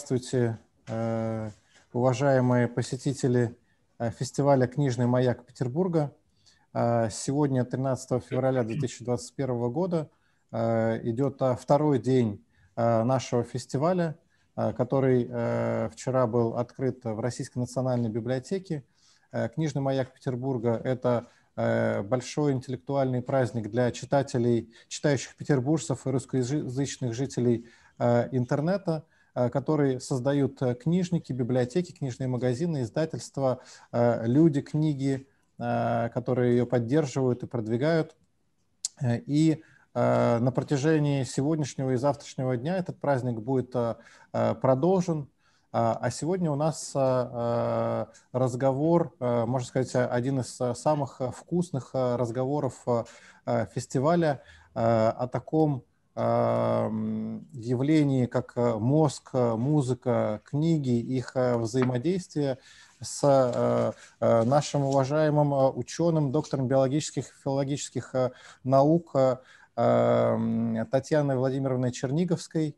Здравствуйте, э, уважаемые посетители э, фестиваля «Книжный маяк Петербурга». Э, сегодня, 13 февраля 2021 года, идет второй день нашего фестиваля, который вчера был открыт в Российской национальной библиотеке. «Книжный маяк Петербурга» — это большой интеллектуальный праздник для читателей, читающих петербуржцев и русскоязычных жителей интернета — Э, которые создают э, книжники, библиотеки, книжные магазины, издательства, э, люди, книги, которые ее поддерживают и продвигают. И на протяжении сегодняшнего и завтрашнего дня этот праздник будет продолжен. А сегодня у нас разговор, можно сказать, один из самых вкусных разговоров фестиваля о таком явлении, как э, мозг, э, музыка, книги, их э, взаимодействие с нашим уважаемым ученым, доктором биологических и филологических наук эм, Татьяной Владимировной Черниговской.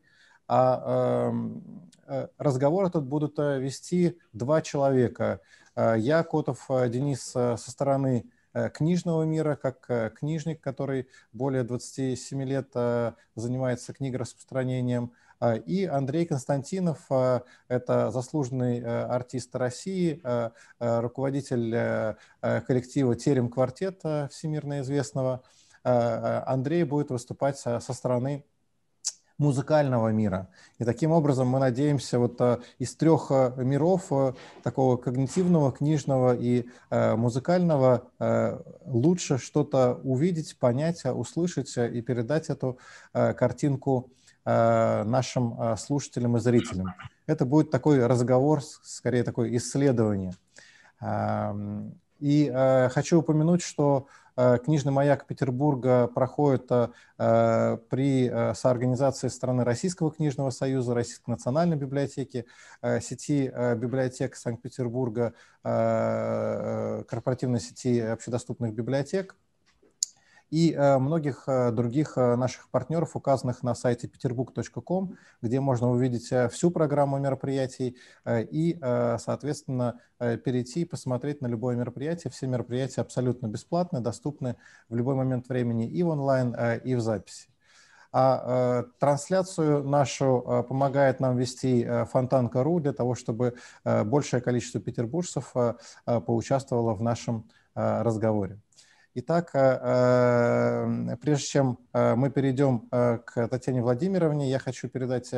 А эм, разговор этот будут вести два человека. Я, Котов Денис, со стороны Э, книжного мира, как э, книжник, который более 27 лет э, занимается книгораспространением, и Андрей Константинов – это заслуженный артист России, руководитель коллектива «Терем квартет» всемирно известного. Андрей будет выступать со стороны музыкального мира. И таким образом мы надеемся вот э, из трех э, миров, э, такого когнитивного, книжного и музыкального, лучше что-то увидеть, понять, услышать и передать эту картинку нашим слушателям и зрителям. Это будет такой разговор, скорее такое исследование. И хочу упомянуть, что Э, книжный маяк Петербурга проходит э, э, при соорганизации страны Российского книжного союза, Российской национальной библиотеки, сети библиотек Санкт-Петербурга, корпоративной сети общедоступных библиотек – и э, многих э, других э, наших партнеров, указанных на сайте петербург.ком, где можно увидеть всю программу мероприятий и, соответственно, перейти и посмотреть на любое мероприятие. Все мероприятия абсолютно бесплатны, доступны в любой момент времени и в онлайн, и в записи. А трансляцию нашу помогает нам вести Фонтанка.ру для того, чтобы большее количество петербуржцев поучаствовало в нашем разговоре. Итак, э, э, прежде чем э, мы перейдем к Татьяне Владимировне, я хочу передать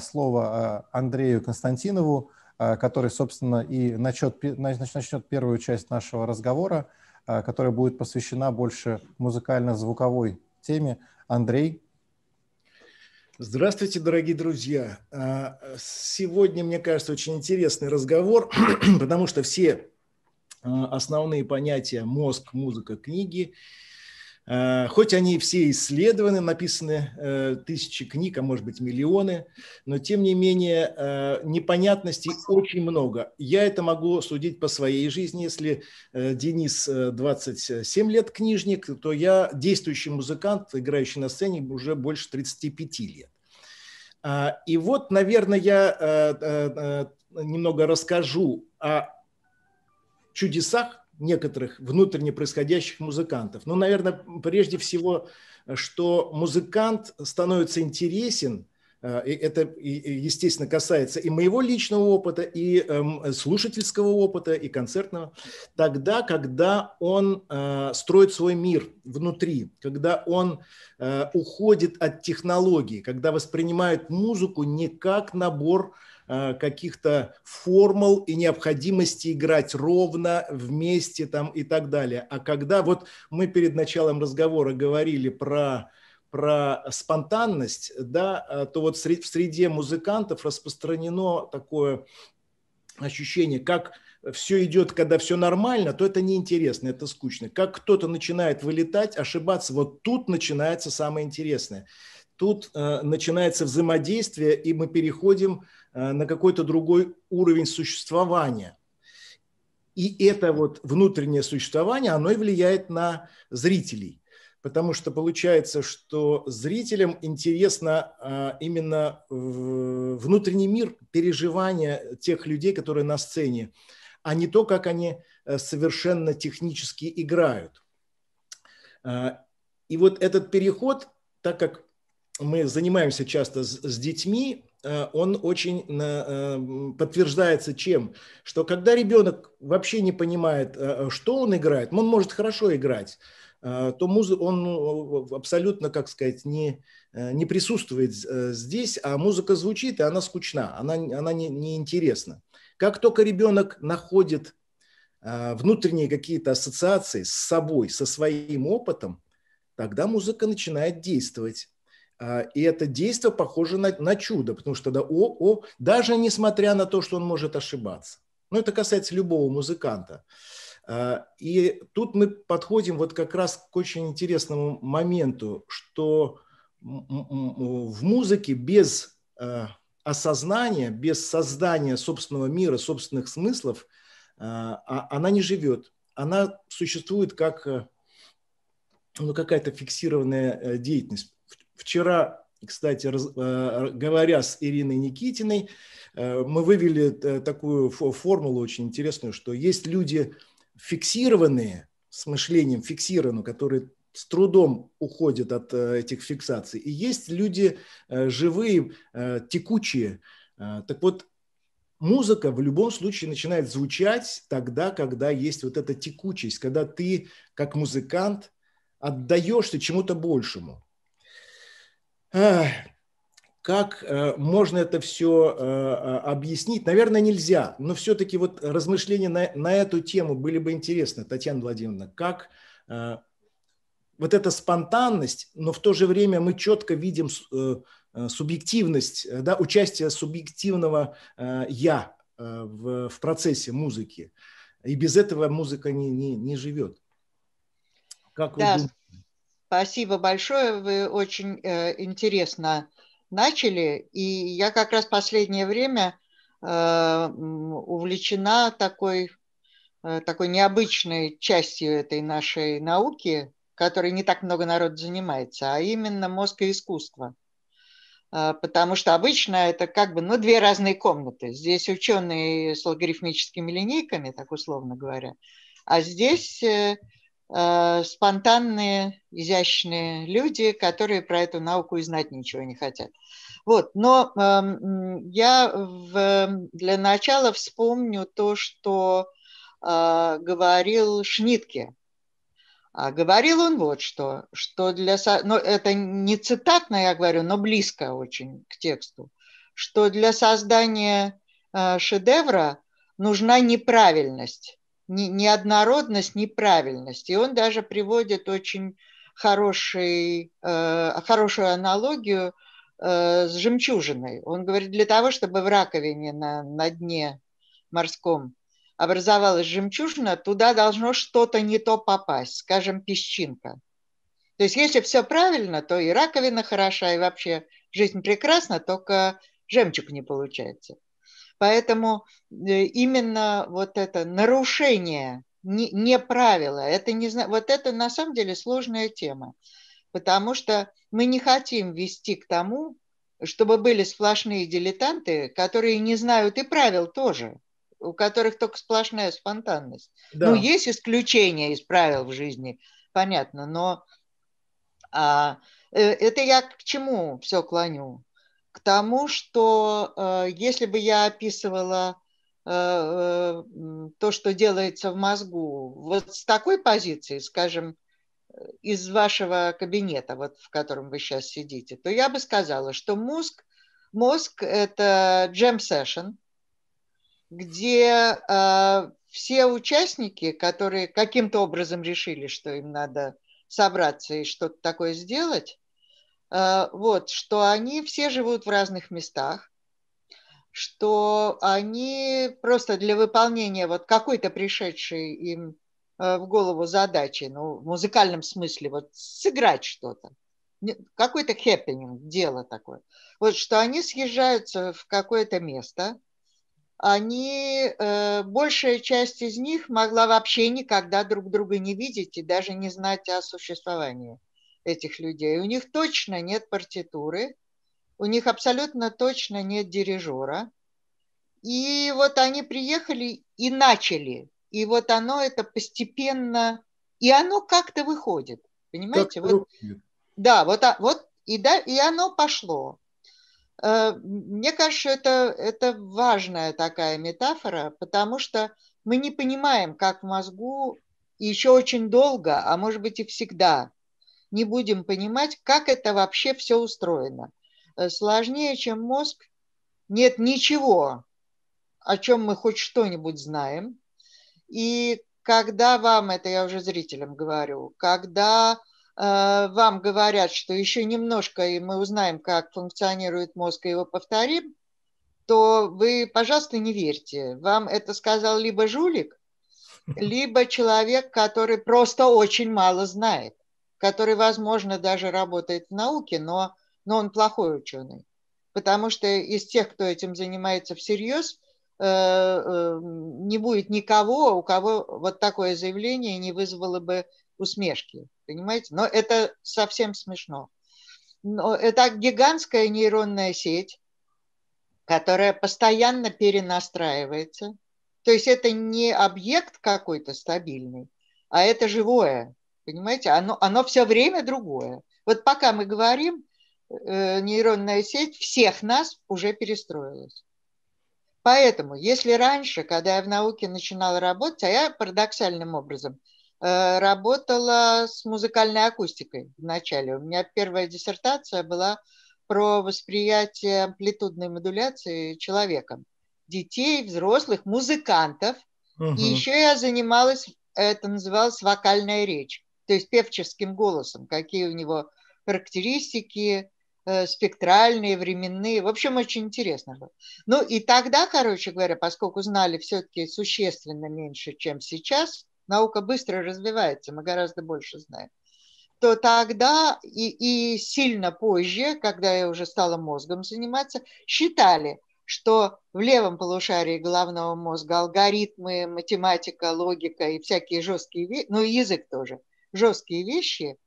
слово Андрею Константинову, который, собственно, и начнет, начнет первую часть нашего разговора, которая будет посвящена больше музыкально-звуковой теме. Андрей, Здравствуйте, дорогие друзья. Сегодня, мне кажется, очень интересный разговор, потому что все а, основные понятия мозг, музыка, книги. А, хоть они все исследованы, написаны э, тысячи книг, а может быть миллионы, но тем не менее э, непонятностей очень много. Я это могу судить по своей жизни. Если э, Денис 27 лет книжник, то я действующий музыкант, играющий на сцене уже больше 35 лет. А, и вот, наверное, я немного расскажу о чудесах некоторых внутренне происходящих музыкантов. но, ну, наверное, прежде всего, что музыкант становится интересен, э, и это, естественно, касается и моего личного опыта, и эм, слушательского опыта, и концертного, тогда, когда он э, строит свой мир внутри, когда он э, уходит от технологий, когда воспринимает музыку не как набор Э, каких-то формул и необходимости играть ровно, вместе там и так далее. А когда вот мы перед началом разговора говорили про про спонтанность, да, э, то вот в среде музыкантов распространено такое ощущение, как все идет, когда все нормально, то это неинтересно, это скучно. Как кто-то начинает вылетать, ошибаться, вот тут начинается самое интересное. Тут э, начинается взаимодействие, и мы переходим Э, на какой-то другой уровень существования. И это вот внутреннее существование, оно и влияет на зрителей. Потому что получается, что зрителям интересно э, именно внутренний мир переживания тех людей, которые на сцене, а не то, как они э, совершенно технически играют. И вот этот переход, так как мы занимаемся часто с, детьми, Э, он очень э, подтверждается чем? Что когда ребенок вообще не понимает, э, что он играет, ну, он может хорошо играть, то музы, он ну, абсолютно, как сказать, не, не присутствует здесь, а музыка звучит, и она скучна, она, она не, не интересна. Как только ребенок находит внутренние какие-то ассоциации с собой, со своим опытом, тогда музыка начинает действовать. А, и это действие похоже на, на чудо, потому что да, о, о, даже несмотря на то, что он может ошибаться. Но ну, это касается любого музыканта. А, и тут мы подходим вот как раз к очень интересному моменту, что в музыке без а, осознания, без создания собственного мира, собственных смыслов, она не живет. Она существует как ну, какая-то фиксированная э, деятельность вчера, кстати, раз, э, говоря с Ириной Никитиной, э, мы вывели э, такую формулу очень интересную, что есть люди фиксированные, с мышлением фиксированные, которые с трудом уходят от этих фиксаций. И есть люди живые, текучие. Так вот, музыка в любом случае начинает звучать тогда, когда есть вот эта текучесть, когда ты как музыкант отдаешься чему-то большему. Как э, можно это все э, э, объяснить? Наверное, нельзя, но все-таки вот размышления на, на эту тему были бы интересны, Татьяна Владимировна. Как вот эта спонтанность, но в то же время мы четко видим субъективность, да, участие субъективного «я» в, в процессе музыки. И без этого музыка не, не, не живет. Как да, вы Спасибо большое, вы очень э, интересно начали, и я как раз последнее время э, увлечена такой, э, такой необычной частью этой нашей науки, которой не так много народ занимается, а именно мозг и искусство. Э, потому что обычно это как бы ну, две разные комнаты. Здесь ученые с логарифмическими линейками, так условно говоря, а здесь э, Э, спонтанные, изящные люди, которые про эту науку и знать ничего не хотят. Вот, но э, я в, для начала вспомню то, что э, говорил Шнитке. А говорил он вот что, что для... Ну, это не цитатно, я говорю, но близко очень к тексту, что для создания э, шедевра нужна неправильность, неоднородность, неправильность. И он даже приводит очень хороший, э, хорошую аналогию э, с жемчужиной. Он говорит, для того, чтобы в раковине на, на дне морском образовалась жемчужина, туда должно что-то не то попасть, скажем, песчинка. То есть если все правильно, то и раковина хороша, и вообще жизнь прекрасна, только жемчуг не получается. Поэтому э, именно вот это нарушение, не, не правила, это не, вот это на самом деле сложная тема, потому что мы не хотим вести к тому, чтобы были сплошные дилетанты, которые не знают и правил тоже, у которых только сплошная спонтанность. Да. Ну, есть исключения из правил в жизни, понятно, но а, э, это я к чему все клоню? к тому, что э, если бы я описывала э, э, то, что делается в мозгу, вот с такой позиции, скажем, из вашего кабинета, вот в котором вы сейчас сидите, то я бы сказала, что мозг, мозг – это джем-сессион, где э, все участники, которые каким-то образом решили, что им надо собраться и что-то такое сделать, Э, вот, что они все живут в разных местах, что они просто для выполнения вот какой-то пришедшей им э, в голову задачи, ну, в музыкальном смысле, вот сыграть что-то, какой-то хэппининг, дело такое. Вот что они съезжаются в какое-то место, они, э, большая часть из них могла вообще никогда друг друга не видеть и даже не знать о существовании этих людей. У них точно нет партитуры, у них абсолютно точно нет дирижера. И вот они приехали и начали. И вот оно это постепенно, и оно как-то выходит. Понимаете? вот, да, вот, а, вот и, да, и оно пошло. Э, мне кажется, это, это важная такая метафора, потому что мы не понимаем, как в мозгу еще очень долго, а может быть и всегда не будем понимать, как это вообще все устроено. Э, сложнее, чем мозг, нет ничего, о чем мы хоть что-нибудь знаем. И когда вам, это я уже зрителям говорю, когда э, вам говорят, что еще немножко, и мы узнаем, как функционирует мозг, и его повторим, то вы, пожалуйста, не верьте. Вам это сказал либо жулик, либо человек, который просто очень мало знает который, возможно, даже работает в науке, но, но он плохой ученый. Потому что из тех, кто этим занимается всерьез, э, э, не будет никого, у кого вот такое заявление не вызвало бы усмешки. Понимаете? Но это совсем смешно. Но это гигантская нейронная сеть, которая постоянно перенастраивается. То есть это не объект какой-то стабильный, а это живое. Понимаете, оно, оно все время другое. Вот пока мы говорим, э, нейронная сеть всех нас уже перестроилась. Поэтому, если раньше, когда я в науке начинала работать, а я парадоксальным образом э, работала с музыкальной акустикой вначале. У меня первая диссертация была про восприятие амплитудной модуляции человеком. Детей, взрослых, музыкантов. Угу. И еще я занималась, это называлось вокальная речь то есть певческим голосом, какие у него характеристики, э, спектральные, временные. В общем, очень интересно было. Ну и тогда, короче говоря, поскольку знали все-таки существенно меньше, чем сейчас, наука быстро развивается, мы гораздо больше знаем, то тогда и, и сильно позже, когда я уже стала мозгом заниматься, считали, что в левом полушарии головного мозга алгоритмы, математика, логика и всякие жесткие, ну и язык тоже – жесткие вещи,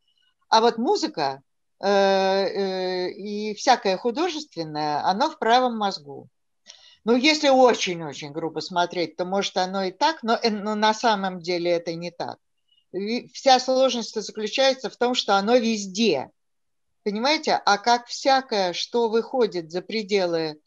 а вот музыка э, э, и всякое художественное, оно в правом мозгу. Ну, если очень-очень грубо смотреть, то может оно и так, но, э, но на самом деле это не так. Вся сложность заключается в том, что оно везде. Понимаете? А как всякое, что выходит за пределы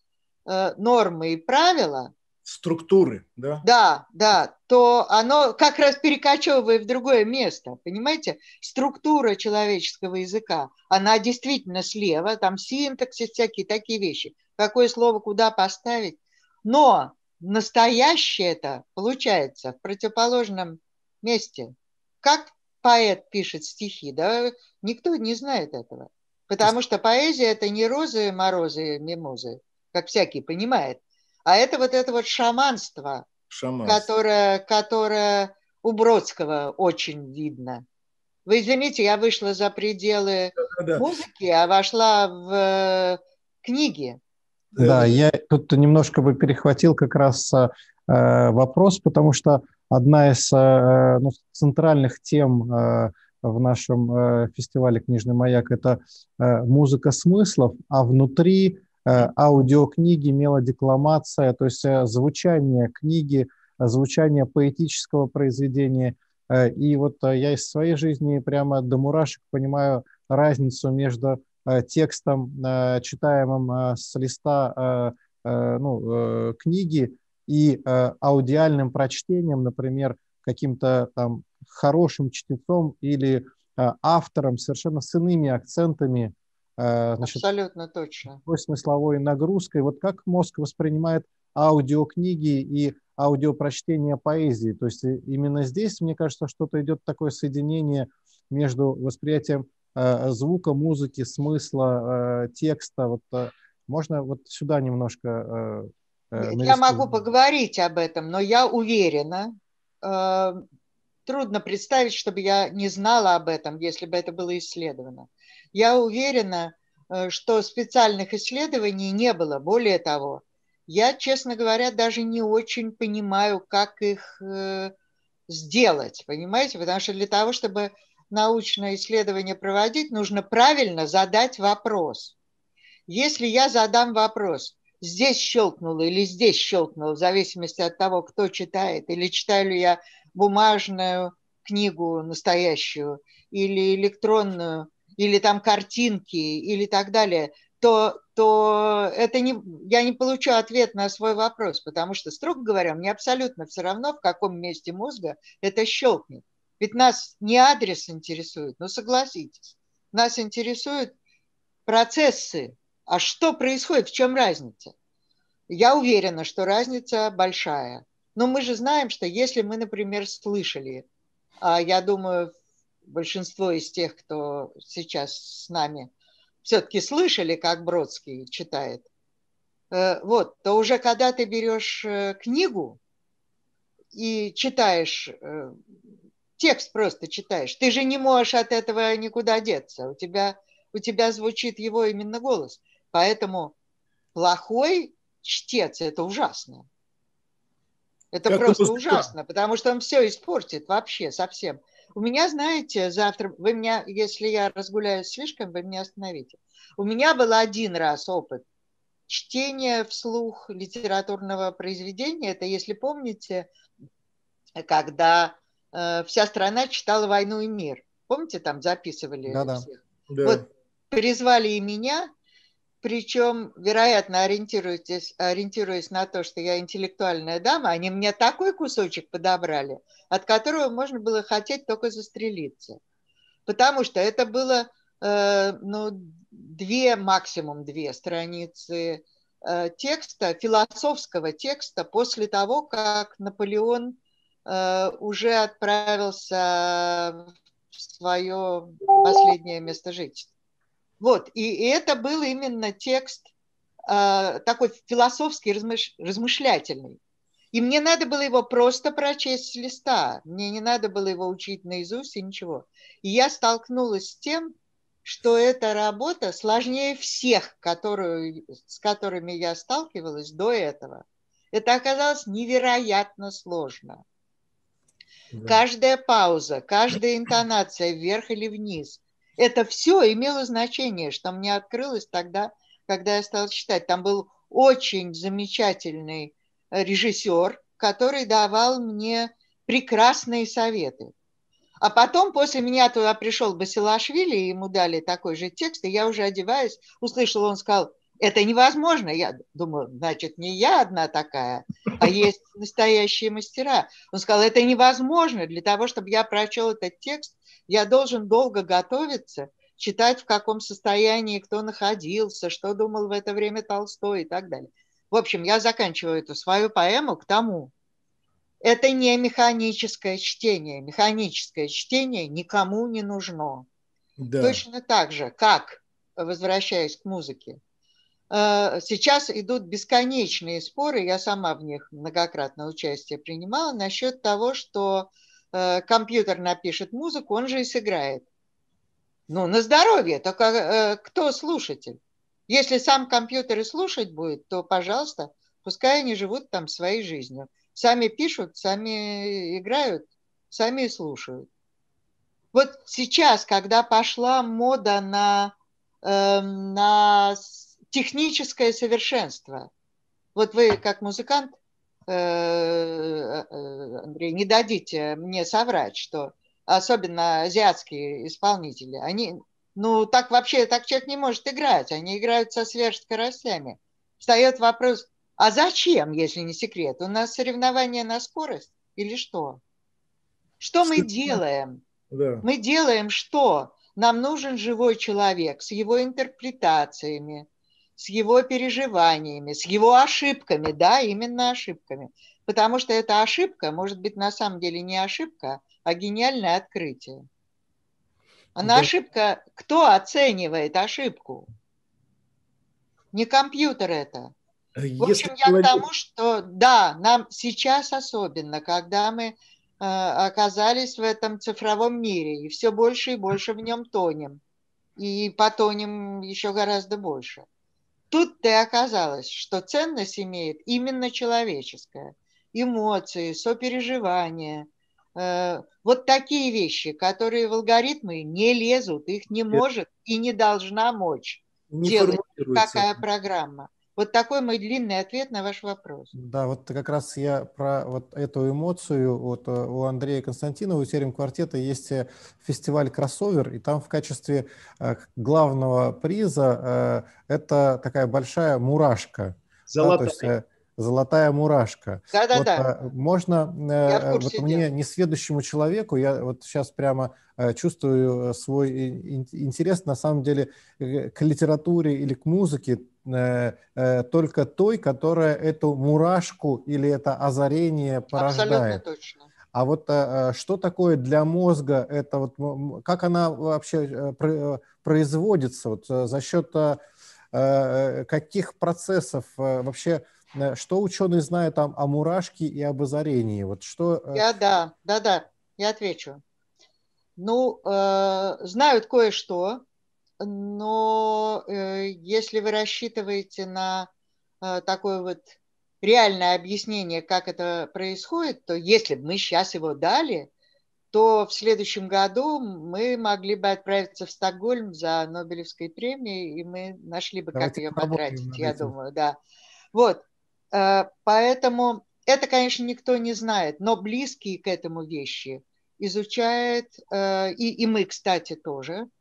э, нормы и правила, структуры, да? Да, да, то оно как раз перекочевывает в другое место, понимаете? Структура человеческого языка, она действительно слева, там синтаксис, всякие такие вещи, какое слово куда поставить. Но настоящее это получается в противоположном месте. Как поэт пишет стихи, да, никто не знает этого. Потому что поэзия – это не розы, морозы, мимозы, как всякий понимает а это вот это вот шаманство, шаманство. которое, которое у Бродского очень видно. Вы извините, я вышла за пределы да, да. музыки, а вошла в э, книги. Да, я тут немножко бы перехватил как раз э, э вопрос, потому что одна из э, э, ну, центральных тем э, в нашем э, фестивале «Книжный маяк» – это э, музыка смыслов, а внутри Э, аудиокниги, мелодекламация, то есть э, звучание книги, звучание поэтического произведения. Э, и вот я из своей жизни прямо до мурашек понимаю разницу между текстом, читаемым с листа ну, книги, и аудиальным прочтением, например, каким-то там хорошим чтецом или автором, совершенно с иными акцентами, Значит, э, Абсолютно точно. смысловой нагрузкой. Вот как мозг воспринимает аудиокниги и аудиопрочтение поэзии. То есть э, именно здесь, мне кажется, что-то идет такое соединение между восприятием э, звука, музыки, смысла, э, текста. Вот, э, можно вот сюда немножко... Э, я могу поговорить об этом, но я уверена, трудно представить, чтобы я не знала об этом, если бы это было исследовано. Я уверена, э, что специальных исследований не было. Более того, я, честно говоря, даже не очень понимаю, как их э, сделать, понимаете? Потому что для того, чтобы научное исследование проводить, нужно правильно задать вопрос. Если я задам вопрос, здесь щелкнуло или здесь щелкнуло, в зависимости от того, кто читает, или читаю ли я бумажную книгу настоящую или электронную, или там картинки, или так далее, то, то это не, я не получу ответ на свой вопрос, потому что, строго говоря, мне абсолютно все равно, в каком месте мозга это щелкнет. Ведь нас не адрес интересует, ну согласитесь, нас интересуют процессы. А что происходит, в чем разница? Я уверена, что разница большая. Но мы же знаем, что если мы, например, слышали, а я думаю, большинство из тех, кто сейчас с нами, все-таки слышали, как Бродский читает, э, вот, то уже когда ты берешь э, книгу и читаешь, э, текст просто читаешь, ты же не можешь от этого никуда деться, у тебя, у тебя звучит его именно голос. Поэтому плохой чтец – это ужасно. Это как просто ужасно, потому что он все испортит вообще совсем. У меня, знаете, завтра, вы меня, если я разгуляюсь слишком, вы меня остановите. У меня был один раз опыт чтения вслух литературного произведения. Это, если помните, когда э, вся страна читала «Войну и мир». Помните, там записывали да -да. всех? Да. Вот перезвали и меня, причем, вероятно, ориентируясь, ориентируясь на то, что я интеллектуальная дама, они мне такой кусочек подобрали, от которого можно было хотеть только застрелиться. Потому что это было э, ну, две, максимум две страницы э, текста, философского текста, после того, как Наполеон э, уже отправился в свое последнее место жительства. Вот, и это был именно текст э, такой философский, размыш, размышлятельный. И мне надо было его просто прочесть с листа. Мне не надо было его учить наизусть и ничего. И я столкнулась с тем, что эта работа сложнее всех, которую, с которыми я сталкивалась до этого. Это оказалось невероятно сложно. Да. Каждая пауза, каждая интонация вверх или вниз – это все имело значение, что мне открылось тогда, когда я стала читать. Там был очень замечательный э, режиссер, который давал мне прекрасные советы. А потом после меня туда пришел Басилашвили, и ему дали такой же текст, и я уже одеваюсь, услышала, он сказал, это невозможно. Я думаю, значит, не я одна такая, а есть настоящие мастера. Он сказал, это невозможно. Для того, чтобы я прочел этот текст, я должен долго готовиться, читать, в каком состоянии кто находился, что думал в это время Толстой и так далее. В общем, я заканчиваю эту свою поэму к тому. Это не механическое чтение. Механическое чтение никому не нужно. Да. Точно так же, как, возвращаясь к музыке, э, сейчас идут бесконечные споры, я сама в них многократно участие принимала, насчет того, что Э, компьютер напишет музыку, он же и сыграет. Ну, на здоровье, только э, кто слушатель? Если сам компьютер и слушать будет, то, пожалуйста, пускай они живут там своей жизнью. Сами пишут, сами играют, сами и слушают. Вот сейчас, когда пошла мода на, э, на техническое совершенство, вот вы как музыкант Э, э, Андрей, не дадите мне соврать, что особенно азиатские исполнители, они, ну, так вообще, так человек не может играть, они играют со сверхскоростями. Встает вопрос, а зачем, если не секрет? У нас соревнования на скорость или что? Что мы делаем? Да. Мы делаем что? Нам нужен живой человек с его интерпретациями, с его переживаниями, с его ошибками, да, именно ошибками. Потому что эта ошибка может быть на самом деле не ошибка, а гениальное открытие. Она да. ошибка, кто оценивает ошибку? Не компьютер это. Э, если В общем, я человек... к тому, что да, нам сейчас особенно, когда мы э, оказались в этом цифровом мире и все больше и больше в нем тонем. И потонем еще гораздо больше. Тут ты оказалось, что ценность имеет именно человеческая. Эмоции, сопереживание. Э, вот такие вещи, которые в алгоритмы не лезут, их не может и не должна мочь не делать такая программа. Вот такой мой длинный ответ на ваш вопрос. Да, вот как раз я про вот эту эмоцию. Вот э, у Андрея Константинова, у Терем квартета есть э, фестиваль «Кроссовер», и там в качестве э, главного приза это такая большая мурашка. Золотая. Да, то есть, золотая мурашка. Да-да-да. Вот, да. можно я вот мне не следующему человеку, я вот сейчас прямо чувствую свой интерес на самом деле к литературе или к музыке Э, э, только той, которая эту мурашку или это озарение порождает. Абсолютно точно. А вот э, что такое для мозга это вот как она вообще производится вот за счет каких процессов вообще что ученые знают там о мурашке и об озарении вот что я да да да я отвечу ну знают кое-что но э, если вы рассчитываете на э, такое вот реальное объяснение, как это происходит, то если бы мы сейчас его дали, то в следующем году мы могли бы отправиться в Стокгольм за Нобелевской премией, и мы нашли бы, Давайте как ее потратить, я думаю, да. Вот, э, поэтому это, конечно, никто не знает, но близкие к этому вещи изучает, и, и мы, кстати, тоже –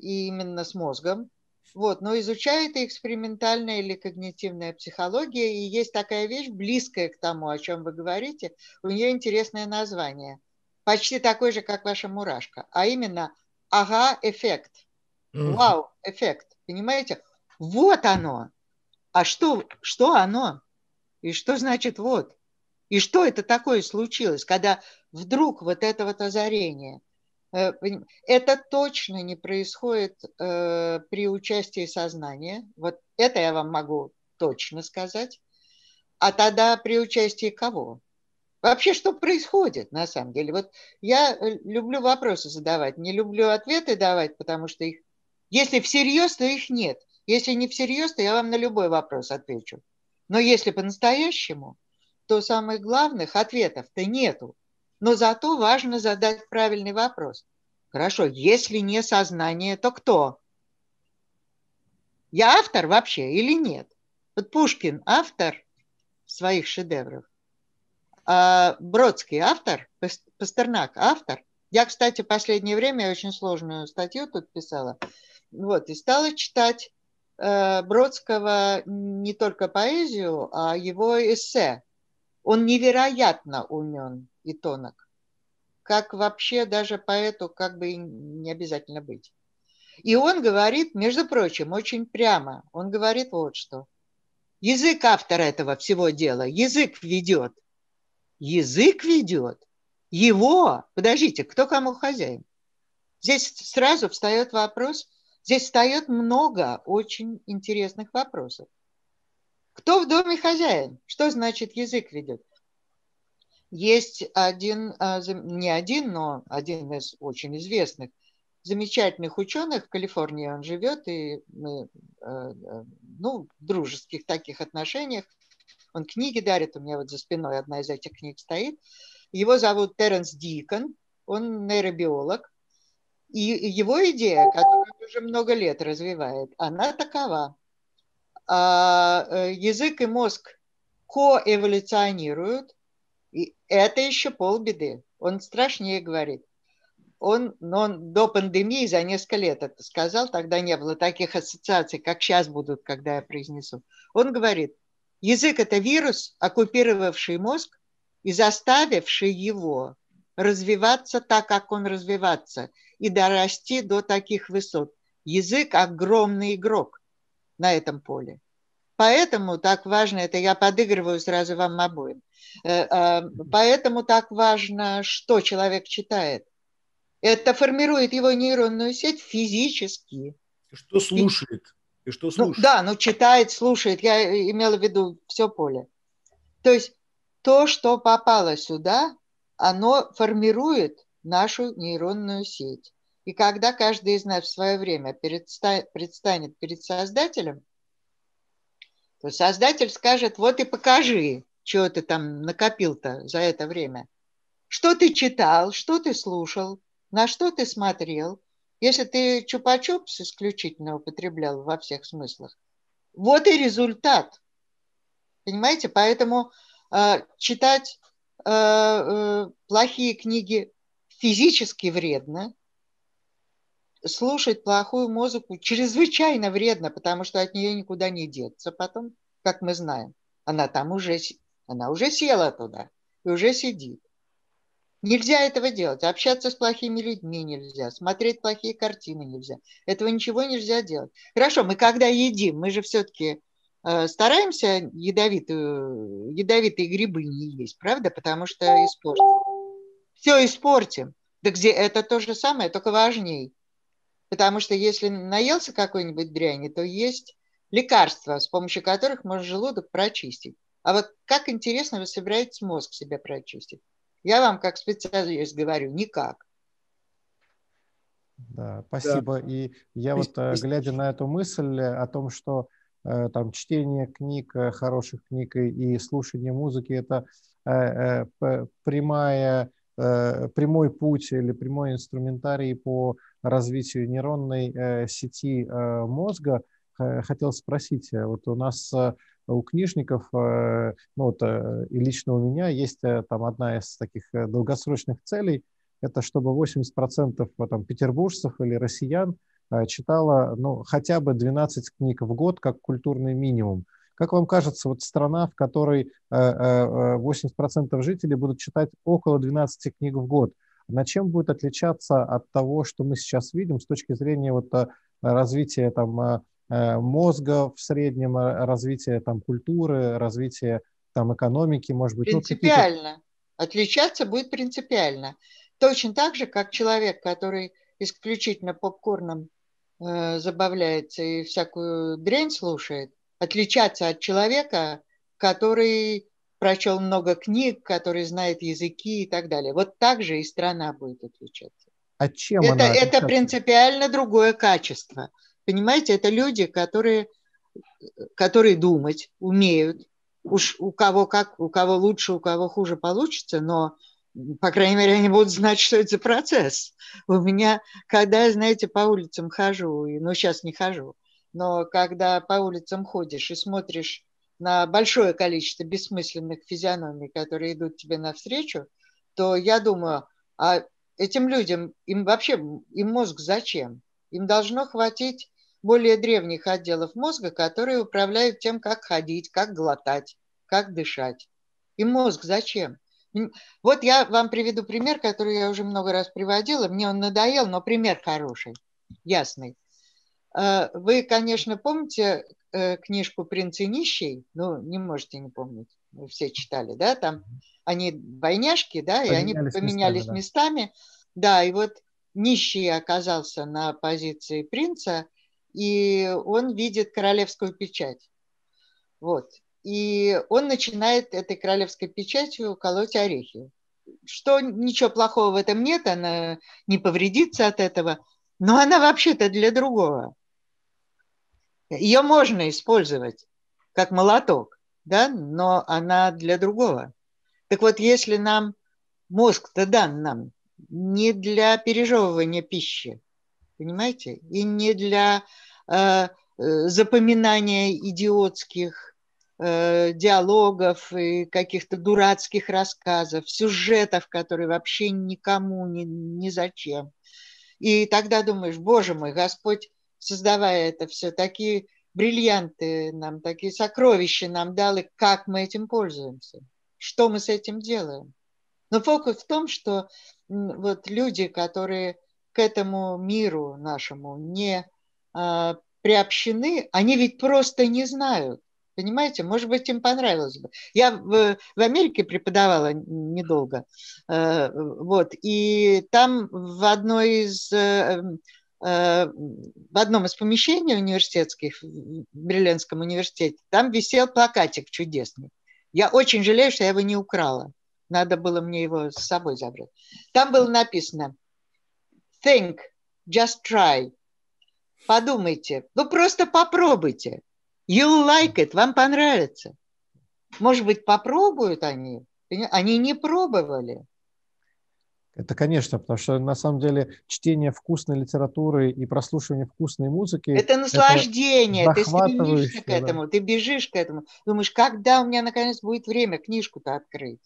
и именно с мозгом. Вот, но изучает и экспериментальная или когнитивная психология, и есть такая вещь, близкая к тому, о чем вы говорите, у нее интересное название, почти такое же, как ваша мурашка, а именно ага-эффект, mm вау-эффект, понимаете? Вот оно! А что, что оно? И что значит вот? И что это такое случилось, когда вдруг вот это вот озарение – Э, это точно не происходит э, при участии сознания. Вот это я вам могу точно сказать. А тогда при участии кого? Вообще, что происходит на самом деле? Вот я э, люблю вопросы задавать, не люблю ответы давать, потому что их, если всерьез, то их нет. Если не всерьез, то я вам на любой вопрос отвечу. Но если по-настоящему, то самых главных ответов-то нету но зато важно задать правильный вопрос. Хорошо, если не сознание, то кто? Я автор вообще или нет? Вот Пушкин автор своих шедевров. А Бродский автор, Пастернак автор. Я, кстати, последнее время очень сложную статью тут писала. Вот, и стала читать э, Бродского не только поэзию, а его эссе. Он невероятно умен и тонок. Как вообще даже поэту как бы не обязательно быть. И он говорит, между прочим, очень прямо, он говорит вот что. Язык автора этого всего дела, язык ведет. Язык ведет. Его, подождите, кто кому хозяин? Здесь сразу встает вопрос, здесь встает много очень интересных вопросов. Кто в доме хозяин? Что значит язык ведет? Есть один, а, не один, но один из очень известных замечательных ученых в Калифорнии, он живет, и мы а, а, ну, в дружеских таких отношениях. Он книги дарит, у меня вот за спиной одна из этих книг стоит. Его зовут Теренс Дикон, он нейробиолог. И его идея, которую уже много лет развивает, она такова. Э, язык и мозг коэволюционируют, и это еще полбеды. Он страшнее говорит. Он, но он до пандемии за несколько лет это сказал, тогда не было таких ассоциаций, как сейчас будут, когда я произнесу. Он говорит, язык – это вирус, оккупировавший мозг и заставивший его развиваться так, как он развиваться, и дорасти до таких высот. Язык – огромный игрок на этом поле. Поэтому так важно, это я подыгрываю сразу вам обоим, э, э, поэтому так важно, что человек читает. Это формирует его нейронную сеть физически. что слушает. И, и что ну, слушает. Ну, да, ну читает, слушает. Я имела в виду все поле. То есть то, что попало сюда, оно формирует нашу нейронную сеть. И когда каждый из нас в свое время предстанет перед Создателем, то создатель скажет, вот и покажи, что ты там накопил-то за это время. Что ты читал, что ты слушал, на что ты смотрел. Если ты чупа-чупс исключительно употреблял во всех смыслах, вот и результат. Понимаете, поэтому э, читать э, э, плохие книги физически вредно, слушать плохую музыку чрезвычайно вредно, потому что от нее никуда не деться потом, как мы знаем. Она там уже, она уже села туда и уже сидит. Нельзя этого делать. Общаться с плохими людьми нельзя, смотреть плохие картины нельзя. Этого ничего нельзя делать. Хорошо, мы когда едим, мы же все-таки э, стараемся ядовитую, ядовитые грибы не есть, правда? Потому что испортим. Все испортим. Да где это то же самое, только важнее. Потому что если наелся какой-нибудь дряни, то есть лекарства, с помощью которых можно желудок прочистить. А вот как интересно вы собираетесь мозг себе прочистить? Я вам как специалист говорю, никак. Да, спасибо. Да. И я вот, э, глядя на эту мысль э, о том, что э, там чтение книг, хороших книг и слушание музыки – это прямая, прямой путь или прямой инструментарий по развитию нейронной э, сети э, мозга, э, хотел спросить, вот у нас у книжников, ну вот и лично у меня есть там одна из таких долгосрочных целей, это чтобы 80% там, петербуржцев или россиян читала ну, хотя бы 12 книг в год как культурный минимум. Как вам кажется, вот страна, в которой 80% жителей будут читать около 12 книг в год – на чем будет отличаться от того, что мы сейчас видим с точки зрения вот э, развития там э, э, мозга в среднем, развития там культуры, развития там экономики, может быть. Ну, принципиально. Ну, отличаться будет принципиально. Точно так же, как человек, который исключительно попкорном э, забавляется и всякую дрянь слушает, отличаться от человека, который прочел много книг, который знает языки и так далее. Вот так же и страна будет отличаться. А чем это, она это принципиально другое качество. Понимаете, это люди, которые, которые думать умеют. Уж у кого как, у кого лучше, у кого хуже получится, но по крайней мере, они будут знать, что это за процесс. У меня, когда знаете, по улицам хожу, и, ну, сейчас не хожу, но когда по улицам ходишь и смотришь на большое количество бессмысленных физиономий, которые идут тебе навстречу, то я думаю, а этим людям, им вообще, им мозг зачем? Им должно хватить более древних отделов мозга, которые управляют тем, как ходить, как глотать, как дышать. И мозг зачем? Вот я вам приведу пример, который я уже много раз приводила. Мне он надоел, но пример хороший, ясный. А, вы, конечно, помните э, книжку «Принц и нищий», ну, не можете не помнить, вы все читали, да, там они двойняшки, да, поменялись и они поменялись местами, местами. Да. да, и вот нищий оказался на позиции принца, и он видит королевскую печать, вот, и он начинает этой королевской печатью колоть орехи, что ничего плохого в этом нет, она не повредится от этого, но она вообще-то для другого – ее можно использовать как молоток, да, но она для другого. Так вот, если нам мозг-то дан нам не для пережевывания пищи, понимаете, и не для э, э запоминания идиотских э, диалогов и каких-то дурацких рассказов, сюжетов, которые вообще никому ни, ни зачем. И тогда думаешь, боже мой, Господь создавая это все, такие бриллианты нам, такие сокровища нам дали, как мы этим пользуемся, что мы с этим делаем. Но фокус в том, что вот люди, которые к этому миру нашему не а, приобщены, они ведь просто не знают. Понимаете, может быть, им понравилось бы. Я в, в Америке преподавала недолго. Э, вот, и там в одной из э, Э, в одном из помещений университетских, в Берлинском университете, там висел плакатик чудесный. Я очень жалею, что я его не украла. Надо было мне его с собой забрать. Там было написано «Think, just try». Подумайте, ну просто попробуйте. You'll like it, вам понравится. Может быть, попробуют они? Они не пробовали. Это, конечно, потому что на самом деле чтение вкусной литературы и прослушивание вкусной музыки... Это наслаждение, это ты стремишься к этому, да. ты бежишь к этому. Думаешь, когда у меня наконец будет время книжку-то открыть?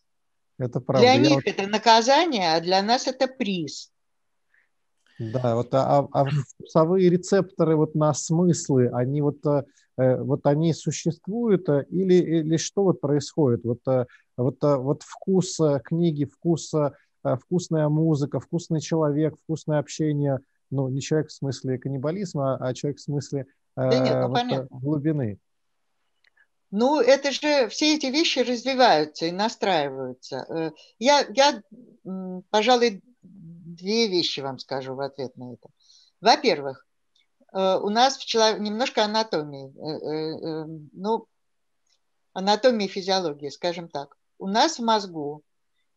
Это правда. Для Я них вот... это наказание, а для нас это приз. Да, вот а, а, а вкусовые рецепторы вот на смыслы, они вот, э, вот они существуют э, или, или что вот происходит? Вот, э, вот, вот вкус книги, вкус Э, вкусная музыка, вкусный человек, вкусное общение, ну, не человек в смысле каннибализма, а человек в смысле э, да нет, ну, вот, э, глубины. Ну, это же все эти вещи развиваются и настраиваются. Я, я, пожалуй, две вещи вам скажу в ответ на это. Во-первых, у нас в человек немножко анатомии, ну, анатомии физиологии, скажем так. У нас в мозгу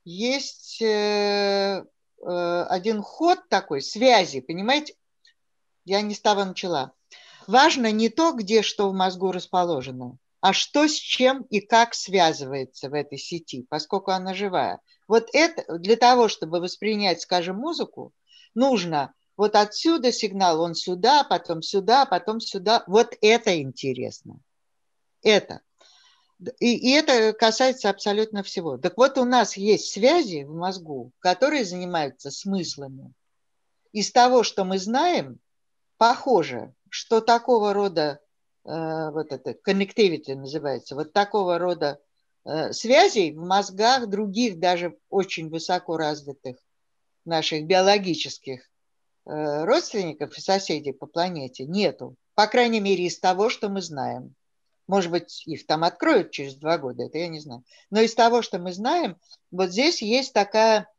есть э, э, один ход такой, связи, понимаете? Я не с того начала. Важно не то, где что в мозгу расположено, а что с чем и как связывается в этой сети, поскольку она живая. Вот это для того, чтобы воспринять, скажем, музыку, нужно вот отсюда сигнал, он сюда, потом сюда, потом сюда. Вот это интересно. Это. И, и это касается абсолютно всего. Так вот, у нас есть связи в мозгу, которые занимаются смыслами. Из того, что мы знаем, похоже, что такого рода э, вот это connectivity называется, вот такого рода э, связей в мозгах других, даже очень высоко развитых наших биологических э, родственников и соседей по планете нету. По крайней мере, из того, что мы знаем. Может быть, их там откроют через два года, это я не знаю. Но из того, что мы знаем, вот здесь есть такая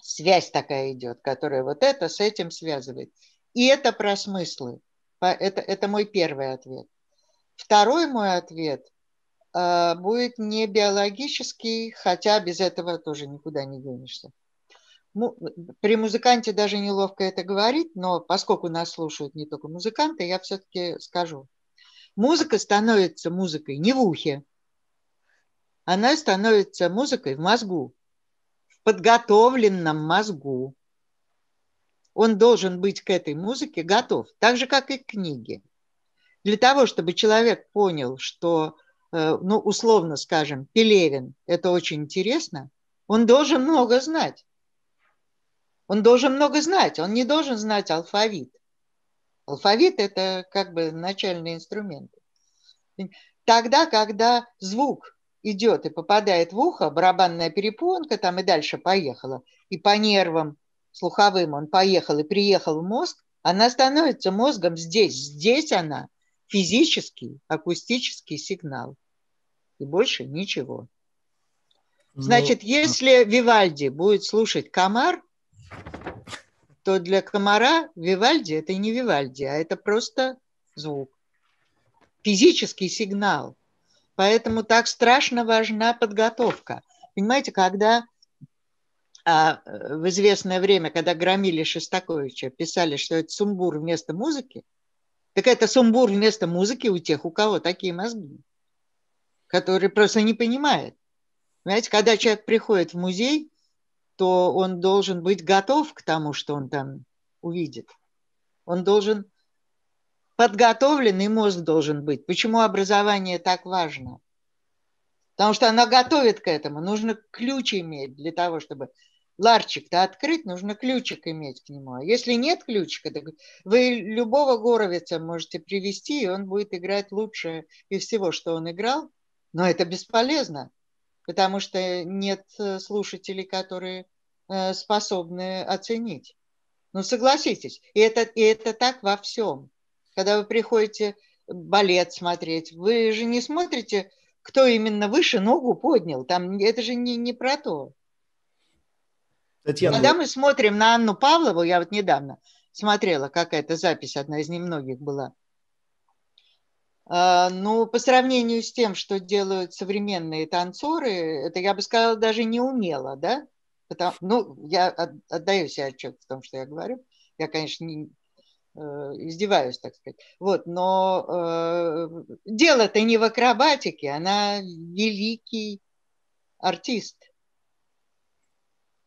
связь такая идет, которая вот это с этим связывает. И это про смыслы. Это, это мой первый ответ. Второй мой ответ э, будет не биологический, хотя без этого тоже никуда не денешься. при музыканте даже неловко это говорить, но поскольку нас слушают не только музыканты, я все-таки скажу. Музыка становится музыкой не в ухе. Она становится музыкой в мозгу, в подготовленном мозгу. Он должен быть к этой музыке готов, так же, как и к книге. Для того, чтобы человек понял, что, э, ну, условно скажем, Пелевин – это очень интересно, он должен много знать. Он должен много знать, он не должен знать алфавит. Алфавит – это как бы начальные инструменты. Тогда, когда звук идет и попадает в ухо, барабанная перепонка там и дальше поехала, и по нервам слуховым он поехал и приехал в мозг, она становится мозгом здесь. Здесь она физический, акустический сигнал. И больше ничего. Ну, Значит, если Вивальди будет слушать комар, то для комара Вивальди это не Вивальди, а это просто звук. Физический сигнал. Поэтому так страшно важна подготовка. Понимаете, когда а, в известное время, когда громили Шестаковича, писали, что это сумбур вместо музыки, так это сумбур вместо музыки у тех, у кого такие мозги, которые просто не понимают. Понимаете, когда человек приходит в музей, то он должен быть готов к тому, что он там увидит. Он должен подготовленный мозг должен быть. Почему образование так важно? Потому что оно готовит к этому. Нужно ключ иметь для того, чтобы ларчик-то открыть, нужно ключик иметь к нему. А если нет ключика, то вы любого горовица можете привести, и он будет играть лучше из всего, что он играл. Но это бесполезно потому что нет э, слушателей, которые э, способны оценить. Ну, согласитесь, и это, и это так во всем. Когда вы приходите балет смотреть, вы же не смотрите, кто именно выше ногу поднял. Там это же не, не про то. Татьяна, Когда мы смотрим на Анну Павлову, я вот недавно смотрела, какая-то запись одна из немногих была – а, ну по сравнению с тем, что делают современные танцоры, это, я бы сказала, даже не умело, да? Потому, ну, я отдаю себе отчет в том, что я говорю. Я, конечно, не, э, издеваюсь, так сказать. Вот, но э, дело-то не в акробатике, она великий артист.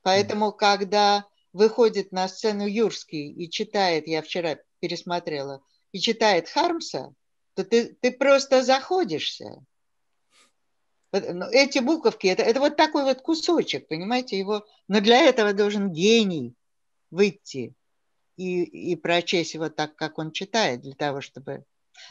Поэтому, когда выходит на сцену Юрский и читает, я вчера пересмотрела, и читает Хармса, то ты, ты просто заходишься. Ну, эти буковки, это, это вот такой вот кусочек, понимаете, его, но для этого должен гений выйти и, и прочесть его так, как он читает, для того, чтобы...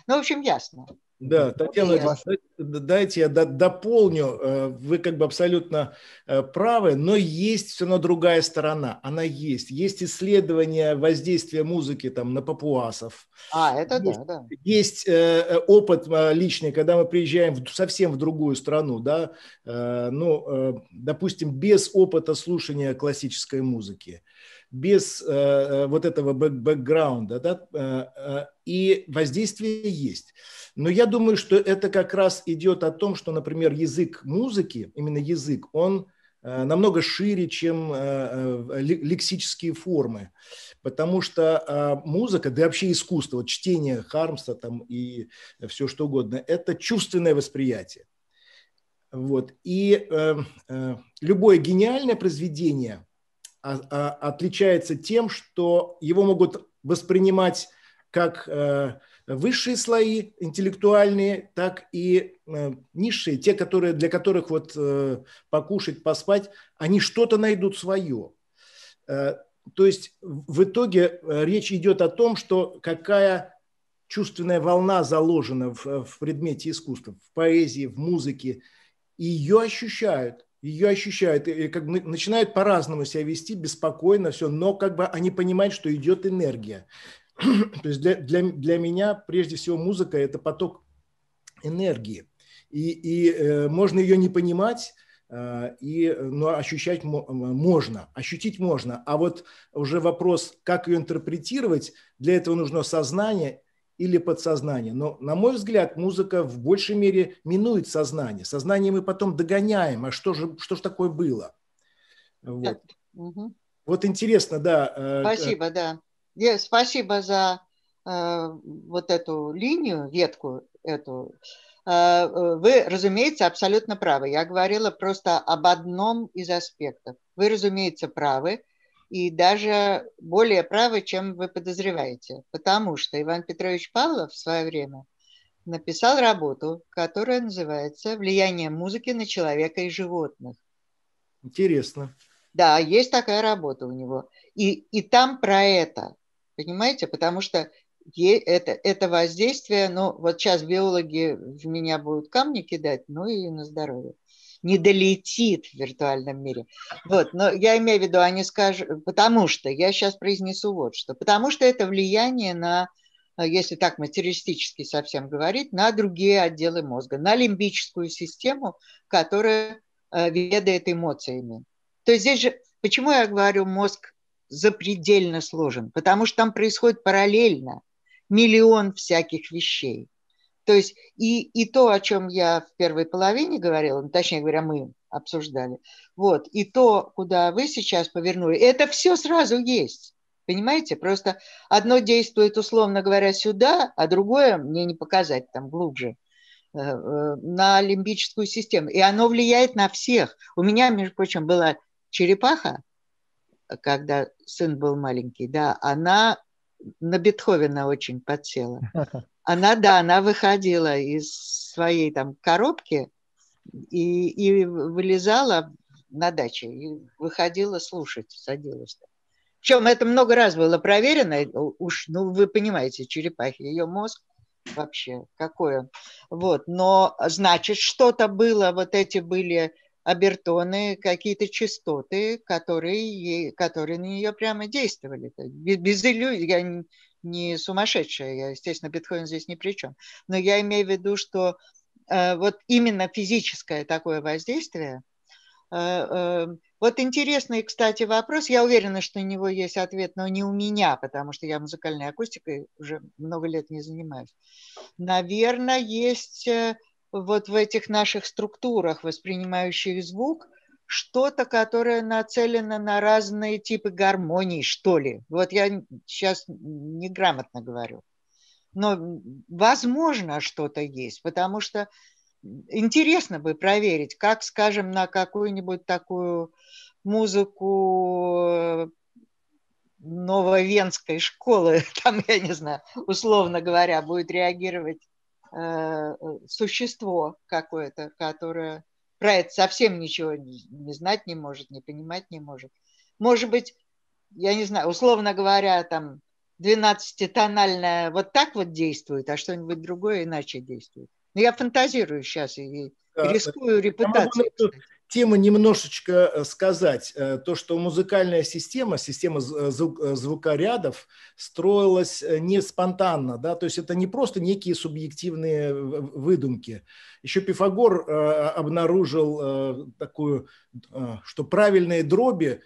Ну, в общем, ясно. Да, Татьяна, дайте я дополню. Э, вы как бы абсолютно э, правы, но есть все равно другая сторона. Она есть. Есть исследования воздействия музыки там, на папуасов. А, это есть, да, да. Есть э, опыт личный, когда мы приезжаем в, совсем в другую страну, да, ну, допустим, без опыта слушания классической музыки без э, э, вот этого бэк бэкграунда, да, э, э, и воздействие есть. Но я думаю, что это как раз идет о том, что, например, язык музыки, именно язык, он э, намного шире, чем э, лексические формы, потому что а, музыка, да и вообще искусство, вот чтение Хармса там и все что угодно, это чувственное восприятие. Вот. И э, э, любое гениальное произведение, а, а, отличается тем, что его могут воспринимать как э, высшие слои интеллектуальные, так и э, низшие, те, которые, для которых вот э, покушать, поспать, они что-то найдут свое. То есть в итоге речь идет о том, что какая чувственная волна заложена в, предмете искусства, в поэзии, в музыке, ее ощущают ее ощущают, и как бы начинают по-разному себя вести, беспокойно, все, но как бы они понимают, что идет энергия. То есть для, для, для меня прежде всего музыка – это поток энергии. И, и э, можно ее не понимать, э, и, но ощущать можно, ощутить можно. А вот уже вопрос, как ее интерпретировать, для этого нужно сознание – или подсознание. Но, на мой взгляд, музыка в большей мере минует сознание. Сознание мы потом догоняем, а что же, что же такое было? Вот. Угу. вот интересно, да. Э, э. Спасибо, да. Я, спасибо за э, вот эту линию, ветку эту. Э, вы, разумеется, абсолютно правы. Я говорила просто об одном из аспектов. Вы, разумеется, правы и даже более правы, чем вы подозреваете. Потому что Иван Петрович Павлов в свое время написал работу, которая называется «Влияние музыки на человека и животных». Интересно. Да, есть такая работа у него. И, и там про это, понимаете? Потому что это, это воздействие, ну, вот сейчас биологи в меня будут камни кидать, ну и на здоровье не долетит в виртуальном мире. Вот, но я имею в виду, они скажут, потому что, я сейчас произнесу вот что, потому что это влияние на э, если так материалистически совсем говорить, на другие отделы мозга, на лимбическую систему, которая э, ведает эмоциями. То есть здесь же, почему я говорю, мозг запредельно сложен? Потому что там происходит параллельно миллион всяких вещей. То есть и, и то, о чем я в первой половине говорила, ну, точнее говоря, мы обсуждали, вот, и то, куда вы сейчас повернули, это все сразу есть. Понимаете? Просто одно действует, условно говоря, сюда, а другое мне не показать там глубже э, э, на лимбическую систему. И оно влияет на всех. У меня, между прочим, была черепаха, когда сын был маленький, да, она на Бетховена очень подсела. Она, да, она выходила из своей там коробки и, и вылезала на даче, и выходила слушать, садилась. Причем это много раз было проверено, уж, ну, вы понимаете, черепахи, ее мозг вообще какое. Вот, но значит, что-то было, вот эти были обертоны, какие-то частоты, которые, ей, которые на нее прямо действовали. Без, без иллюзий, я не сумасшедшая. Я, естественно, Бетховен здесь ни при чем. Но я имею в виду, что э, вот именно физическое такое воздействие. Э, э, вот интересный, кстати, вопрос. Я уверена, что на него есть ответ, но не у меня, потому что я музыкальной акустикой уже много лет не занимаюсь. Наверное, есть вот в этих наших структурах, воспринимающих звук – что-то, которое нацелено на разные типы гармоний, что ли. Вот я сейчас неграмотно говорю. Но, возможно, что-то есть, потому что интересно бы проверить, как, скажем, на какую-нибудь такую музыку э, нововенской школы, там, я не знаю, условно говоря, будет реагировать э, э существо какое-то, которое про это совсем ничего не, не знать не может, не понимать не может. Может быть, я не знаю, условно говоря, там 12-тональная вот так вот действует, а что-нибудь другое иначе действует. Но я фантазирую сейчас и, и рискую репутацию. Я могу, тема немножечко э, сказать, э, то, что музыкальная система, система э, звукорядов строилась не спонтанно, да, то есть это не просто некие субъективные выдумки. Еще Пифагор обнаружил такую, что правильные дроби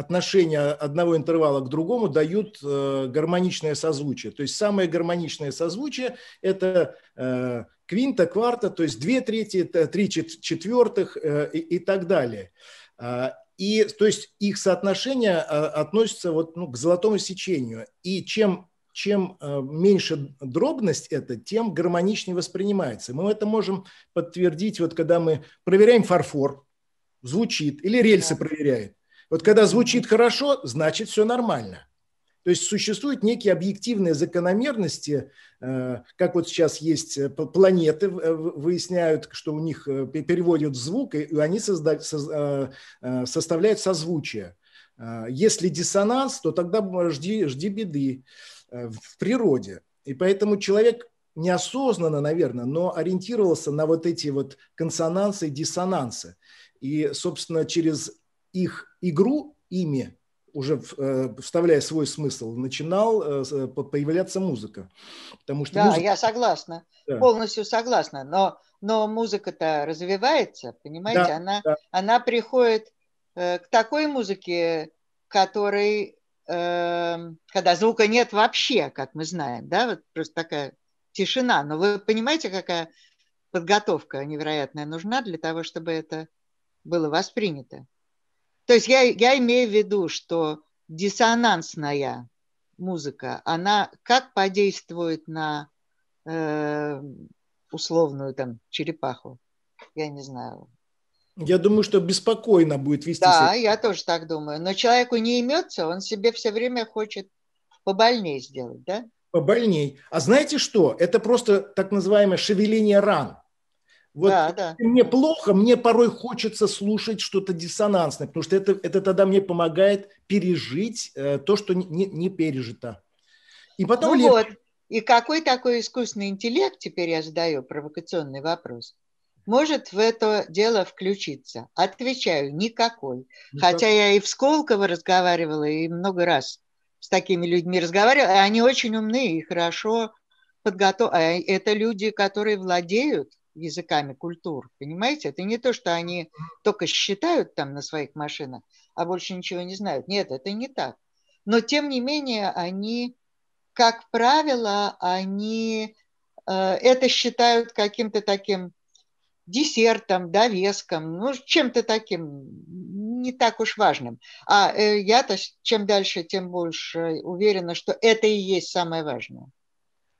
отношения одного интервала к другому дают э, гармоничное созвучие. То есть самое гармоничное созвучие – это э, квинта, кварта, то есть две трети, э, три четвертых и, и так далее. А, и, то есть их соотношение относится вот, ну, к золотому сечению. И чем чем меньше дробность это, тем гармоничнее воспринимается. Мы это можем подтвердить, вот когда мы проверяем фарфор, звучит, или рельсы проверяет. Вот когда звучит хорошо, значит все нормально. То есть существуют некие объективные закономерности, э, как вот сейчас есть э, планеты, э, выясняют, что у них переводят звук, и они созда- составляют созвучие. Если диссонанс, то тогда жди, жди беды в природе. И поэтому человек неосознанно, наверное, но ориентировался на вот эти вот консонансы и диссонансы. И, собственно, через их игру ими, уже э, вставляя свой смысл, начинал э, э появляться музыка. Потому что да, музыка... я согласна, да. полностью согласна. Но, но музыка-то развивается, понимаете, да, она, да. она приходит э, к такой музыке, который, э, когда звука нет вообще, как мы знаем, да, вот просто такая тишина. Но вы понимаете, какая подготовка невероятная нужна для того, чтобы это было воспринято. То есть я, я имею в виду, что диссонансная музыка, она как подействует на э, условную там черепаху? Я не знаю. Я думаю, что беспокойно будет вести. Да, себя. я тоже так думаю. Но человеку не имется, он себе все время хочет побольнее сделать, да? Побольней. А знаете что? Это просто так называемое шевеление ран. Вот да, да. мне плохо, мне порой хочется слушать что-то диссонансное, потому что это, это тогда мне помогает пережить э, то, что не, не пережито. И потом ну легче. вот, и какой такой искусственный интеллект, теперь я задаю провокационный вопрос, может в это дело включиться? Отвечаю, никакой. никакой. Ну Хотя я и в Сколково разговаривала, и много раз с такими людьми разговаривала, и они очень умные и хорошо подготовлены. А это люди, которые владеют языками культур, понимаете? Это не то, что они только считают там на своих машинах, а больше ничего не знают. Нет, это не так. Но, тем не менее, они, как правило, они э, это считают каким-то таким десертом, довеском, ну, чем-то таким не так уж важным. А э, я-то чем дальше, тем больше уверена, что это и есть самое важное.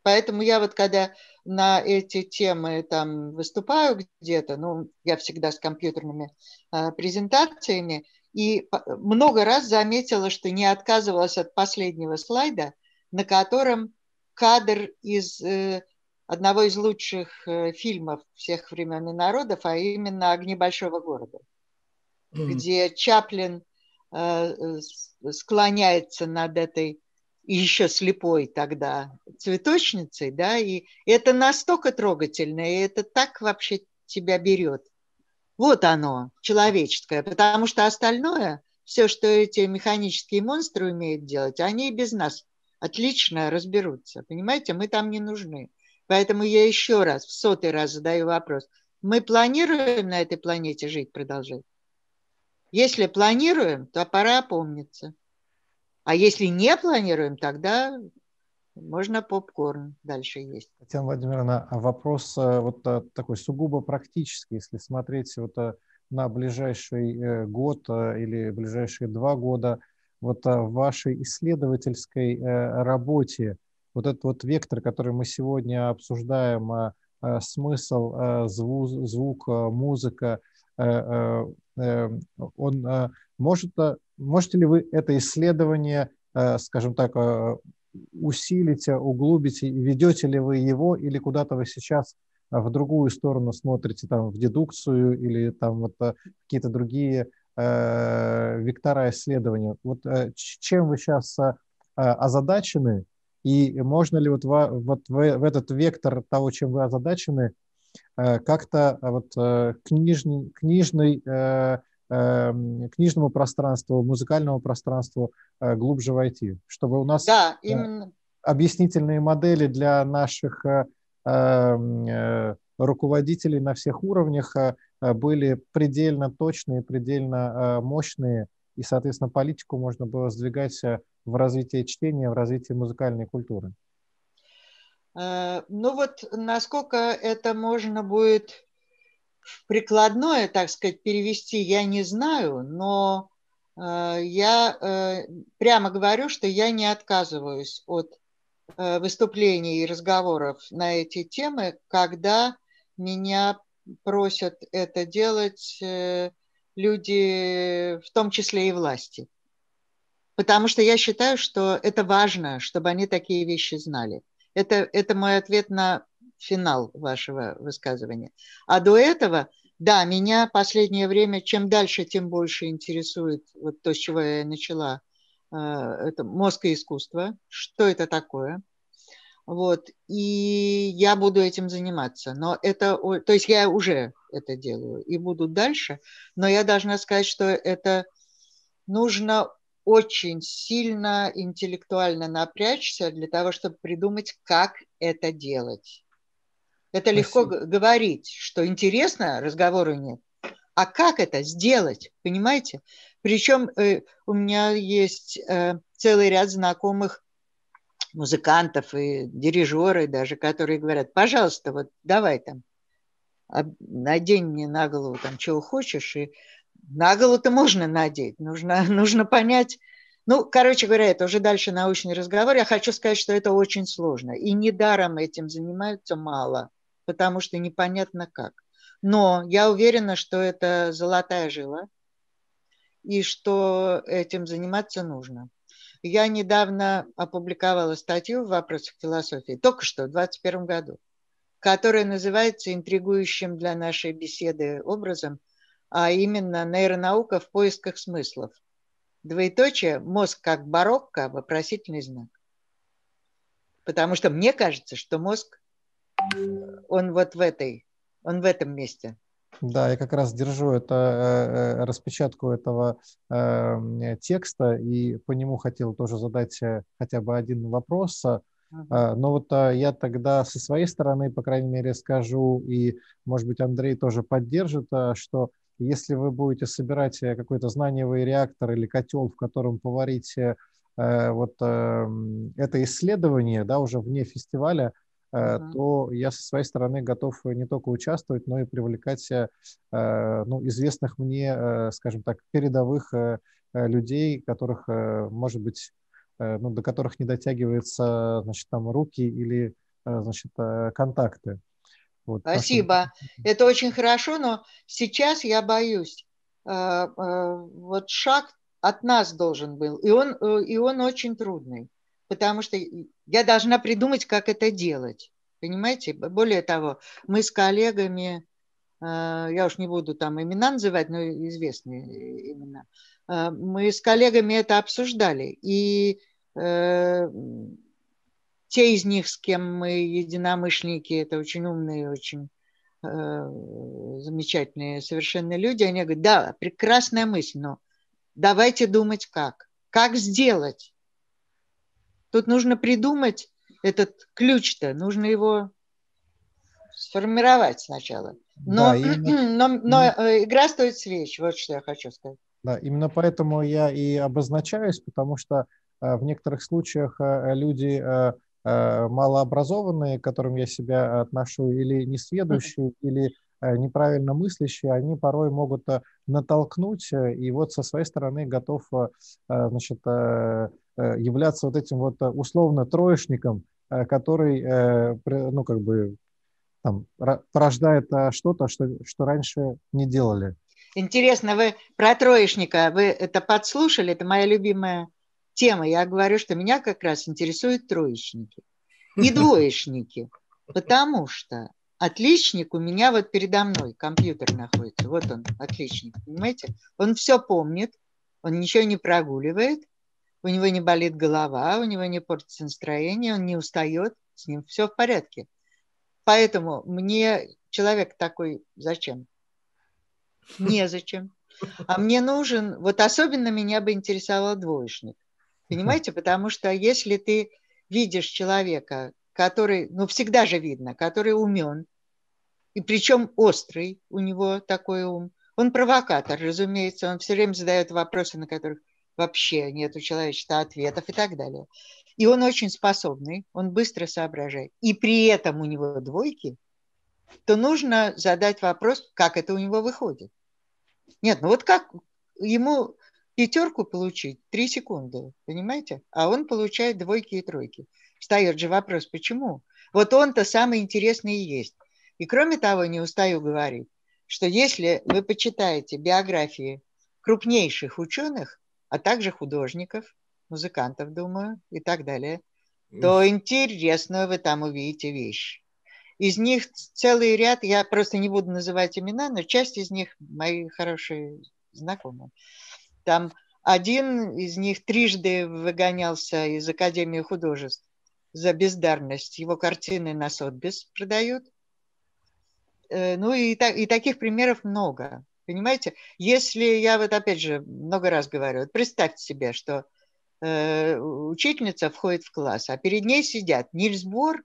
Поэтому я вот когда на эти темы там выступаю где-то, ну, я всегда с компьютерными э, презентациями, и много раз заметила, что не отказывалась от последнего слайда, на котором кадр из э, одного из лучших э, фильмов всех времен и народов, а именно «Огни большого города», где Чаплин э, э склоняется над этой еще слепой тогда цветочницей, да, и это настолько трогательно, и это так вообще тебя берет. Вот оно, человеческое, потому что остальное, все, что эти механические монстры умеют делать, они и без нас отлично разберутся, понимаете, мы там не нужны. Поэтому я еще раз, в сотый раз задаю вопрос. Мы планируем на этой планете жить, продолжать? Если планируем, то пора помниться. А если не планируем, тогда можно попкорн дальше есть. Татьяна Владимировна, а вопрос э, вот э, такой сугубо практический. Если смотреть вот э, на ближайший год или ближайшие два года, вот в вашей исследовательской работе, вот этот вот вектор, который мы сегодня обсуждаем, смысл, звук, музыка, Эм, он э, может, э, можете ли вы это исследование, э, скажем так, усилите, углубите, ведете ли вы его или куда-то вы сейчас в другую сторону смотрите, там, в дедукцию или там вот какие-то другие вектора исследования. Вот чем вы сейчас э, озадачены и можно ли вот, в, вот в, в этот вектор того, чем вы озадачены, Э, как-то а, вот э, книжный, книжный, э, эм, книжному пространству, музыкальному пространству глубже войти, чтобы у нас да, именно. объяснительные модели для наших эм, руководителей на всех уровнях были предельно точные, предельно мощные, и, соответственно, политику можно было сдвигать в развитии чтения, в развитии музыкальной культуры. Э, ну вот насколько это можно будет в прикладное, так сказать, перевести, я не знаю, но э, я э, прямо говорю, что я не отказываюсь от выступлений и разговоров на эти темы, когда меня просят это делать люди, в том числе и власти. Потому что я считаю, что это важно, чтобы они такие вещи знали. Это, это мой ответ на финал вашего высказывания. А до этого, да, меня последнее время, чем дальше, тем больше интересует вот то, с чего я начала, э, это мозг и искусство, что это такое. Вот, и я буду этим заниматься. Но это, то есть я уже это делаю и буду дальше, но я должна сказать, что это нужно очень сильно интеллектуально напрячься для того, чтобы придумать, как это делать. Это Спасибо. легко говорить, что интересно, разговору нет. А как это сделать, понимаете? Причем э, у меня есть э, целый ряд знакомых музыкантов и дирижеры даже, которые говорят, пожалуйста, вот давай там, а, надень мне на голову там, чего хочешь, и на голову-то можно надеть, нужно, нужно понять. Ну, короче говоря, это уже дальше научный разговор. Я хочу сказать, что это очень сложно. И недаром этим занимаются мало, потому что непонятно как. Но я уверена, что это золотая жила, и что этим заниматься нужно. Я недавно опубликовала статью в вопросах философии, только что, в 2021 году, которая называется интригующим для нашей беседы образом – а именно нейронаука в поисках смыслов. Двоеточие, мозг как барокко, вопросительный знак. Потому что мне кажется, что мозг, э, он вот в этой, он в этом месте. Да, я как раз держу это, э, э, распечатку этого текста и по нему хотел тоже задать хотя бы один вопрос. Но вот я тогда со своей стороны, по крайней мере, скажу, и, может быть, Андрей тоже поддержит, что если вы будете собирать э, какой-то знаниевый реактор или котел, в котором поварите э, э, вот эм, это исследование, да, уже вне фестиваля, Uh-huh. то я со своей стороны готов не только участвовать, но и привлекать ну, известных мне, скажем так, передовых людей, которых, может быть, ну, до которых не дотягиваются значит, там, руки или значит, контакты. Вот, Спасибо. Спасибо. Это очень хорошо, но сейчас я боюсь. Э, э, вот шаг от нас должен был, и он, э, и он очень трудный, потому что я должна придумать, как это делать. Понимаете? Более того, мы с коллегами, я уж не буду там имена называть, но известные имена, мы с коллегами это обсуждали. И те из них, с кем мы единомышленники, это очень умные, очень э, замечательные совершенные люди, они говорят, да, прекрасная мысль, но давайте думать как. Как сделать? Тут нужно придумать этот ключ-то, нужно его сформировать сначала. Но, да, именно... но, но э, игра стоит свеч, вот что я хочу сказать. Да, именно поэтому я и обозначаюсь, потому что э, в некоторых случаях э, люди Э, малообразованные, к которым я себя отношу, или несведущие, или э, неправильно мыслящие, они порой могут э, натолкнуть, и вот со своей стороны готов значит, являться вот этим вот условно троечником, который ну, как бы, там, порождает что-то, что, что раньше не делали. Интересно, вы про троечника, вы это подслушали? Это моя любимая тема. Я говорю, что меня как раз интересуют троечники и двоечники, потому что отличник у меня вот передо мной, компьютер находится, вот он, отличник, понимаете? Он все помнит, он ничего не прогуливает, у него не болит голова, у него не портится настроение, он не устает, с ним все в порядке. Поэтому мне человек такой зачем? Незачем. А мне нужен, вот особенно меня бы интересовал двоечник. Понимаете? Потому что если ты видишь человека, который, ну, всегда же видно, который умен, и причем острый у него такой ум. Он провокатор, разумеется, он все время задает вопросы, на которых вообще нет у человечества ответов и так далее. И он очень способный, он быстро соображает. И при этом у него двойки, то нужно задать вопрос, как это у него выходит. Нет, ну вот как ему Пятерку получить 3 секунды, понимаете? А он получает двойки и тройки. Встает же вопрос, почему? Вот он-то самый интересный и есть. И кроме того, не устаю говорить, что если вы почитаете биографии крупнейших ученых, а также художников, музыкантов, думаю, и так далее, то интересную вы там увидите вещь. Из них целый ряд, я просто не буду называть имена, но часть из них мои хорошие знакомые. Там один из них трижды выгонялся из Академии художеств за бездарность. Его картины на Сотбис продают. Э, ну и, так, и таких примеров много. Понимаете, если я вот опять же много раз говорю, вот представьте себе, что э, учительница входит в класс, а перед ней сидят Нильс Бор,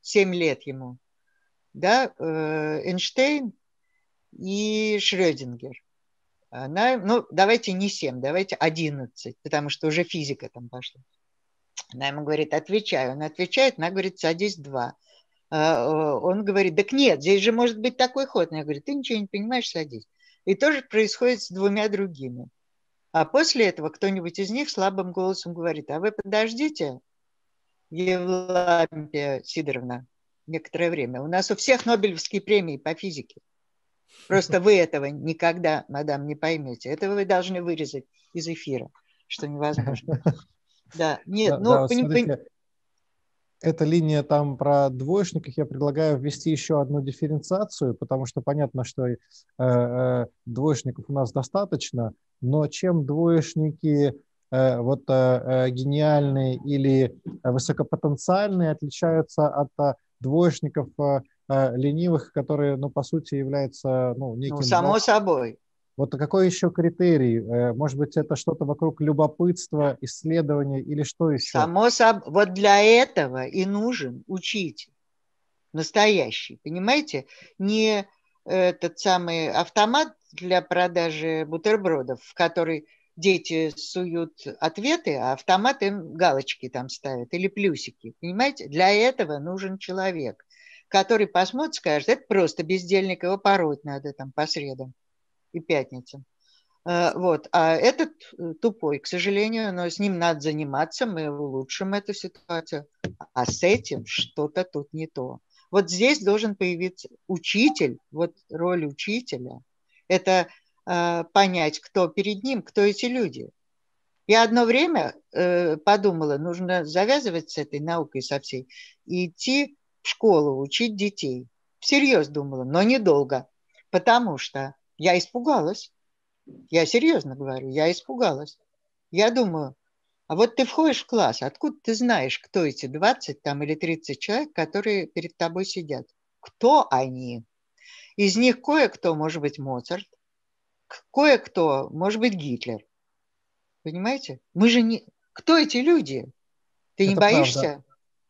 7 лет ему, да, э, Эйнштейн и Шрёдингер. А, на, ну, давайте не 7, давайте 11, потому что уже физика там пошла. Она ему говорит, отвечаю. Он отвечает, она говорит, садись 2. А, а, он говорит, так нет, здесь же может быть такой ход. Она говорит, ты ничего не понимаешь, садись. И тоже происходит с двумя другими. А после этого кто-нибудь из них слабым голосом говорит, а вы подождите, Евлампия Сидоровна, некоторое время. У нас у всех Нобелевские премии по физике. Просто вы этого никогда, мадам, не поймете. Это вы должны вырезать из эфира, что невозможно. Да, нет, ну... Эта линия там про двоечников, я предлагаю ввести еще одну дифференциацию, потому что понятно, что э, э, двоечников у нас достаточно, но чем двоечники э, вот э, э гениальные или э, высокопотенциальные отличаются от э, двоечников э, Э, ленивых, которые, ну, по сути, являются, ну, ну неким... Ну, само да? собой. Вот какой еще критерий? Э, может быть, это что-то вокруг любопытства, исследования или что еще? Само собой. Вот для этого и нужен учитель настоящий, понимаете? Не этот самый автомат для продажи бутербродов, в который дети суют ответы, а автомат им галочки там ставят или плюсики. Понимаете, для этого нужен человек который посмотрит, скажет, это просто бездельник, его пороть надо там по средам и пятницам. Э, вот. А этот э, тупой, к сожалению, но с ним надо заниматься, мы улучшим эту ситуацию. А с этим что-то тут не то. Вот здесь должен появиться учитель, вот роль учителя. Это э, понять, кто перед ним, кто эти люди. Я одно время э, подумала, нужно завязывать с этой наукой со всей и идти в школу учить детей. Всерьез думала, но недолго, потому что я испугалась. Я серьезно говорю, я испугалась. Я думаю, а вот ты входишь в класс, откуда ты знаешь, кто эти 20 там, или 30 человек, которые перед тобой сидят? Кто они? Из них кое-кто может быть Моцарт, кое-кто может быть Гитлер. Понимаете? Мы же не... Кто эти люди? Ты Это не боишься? Правда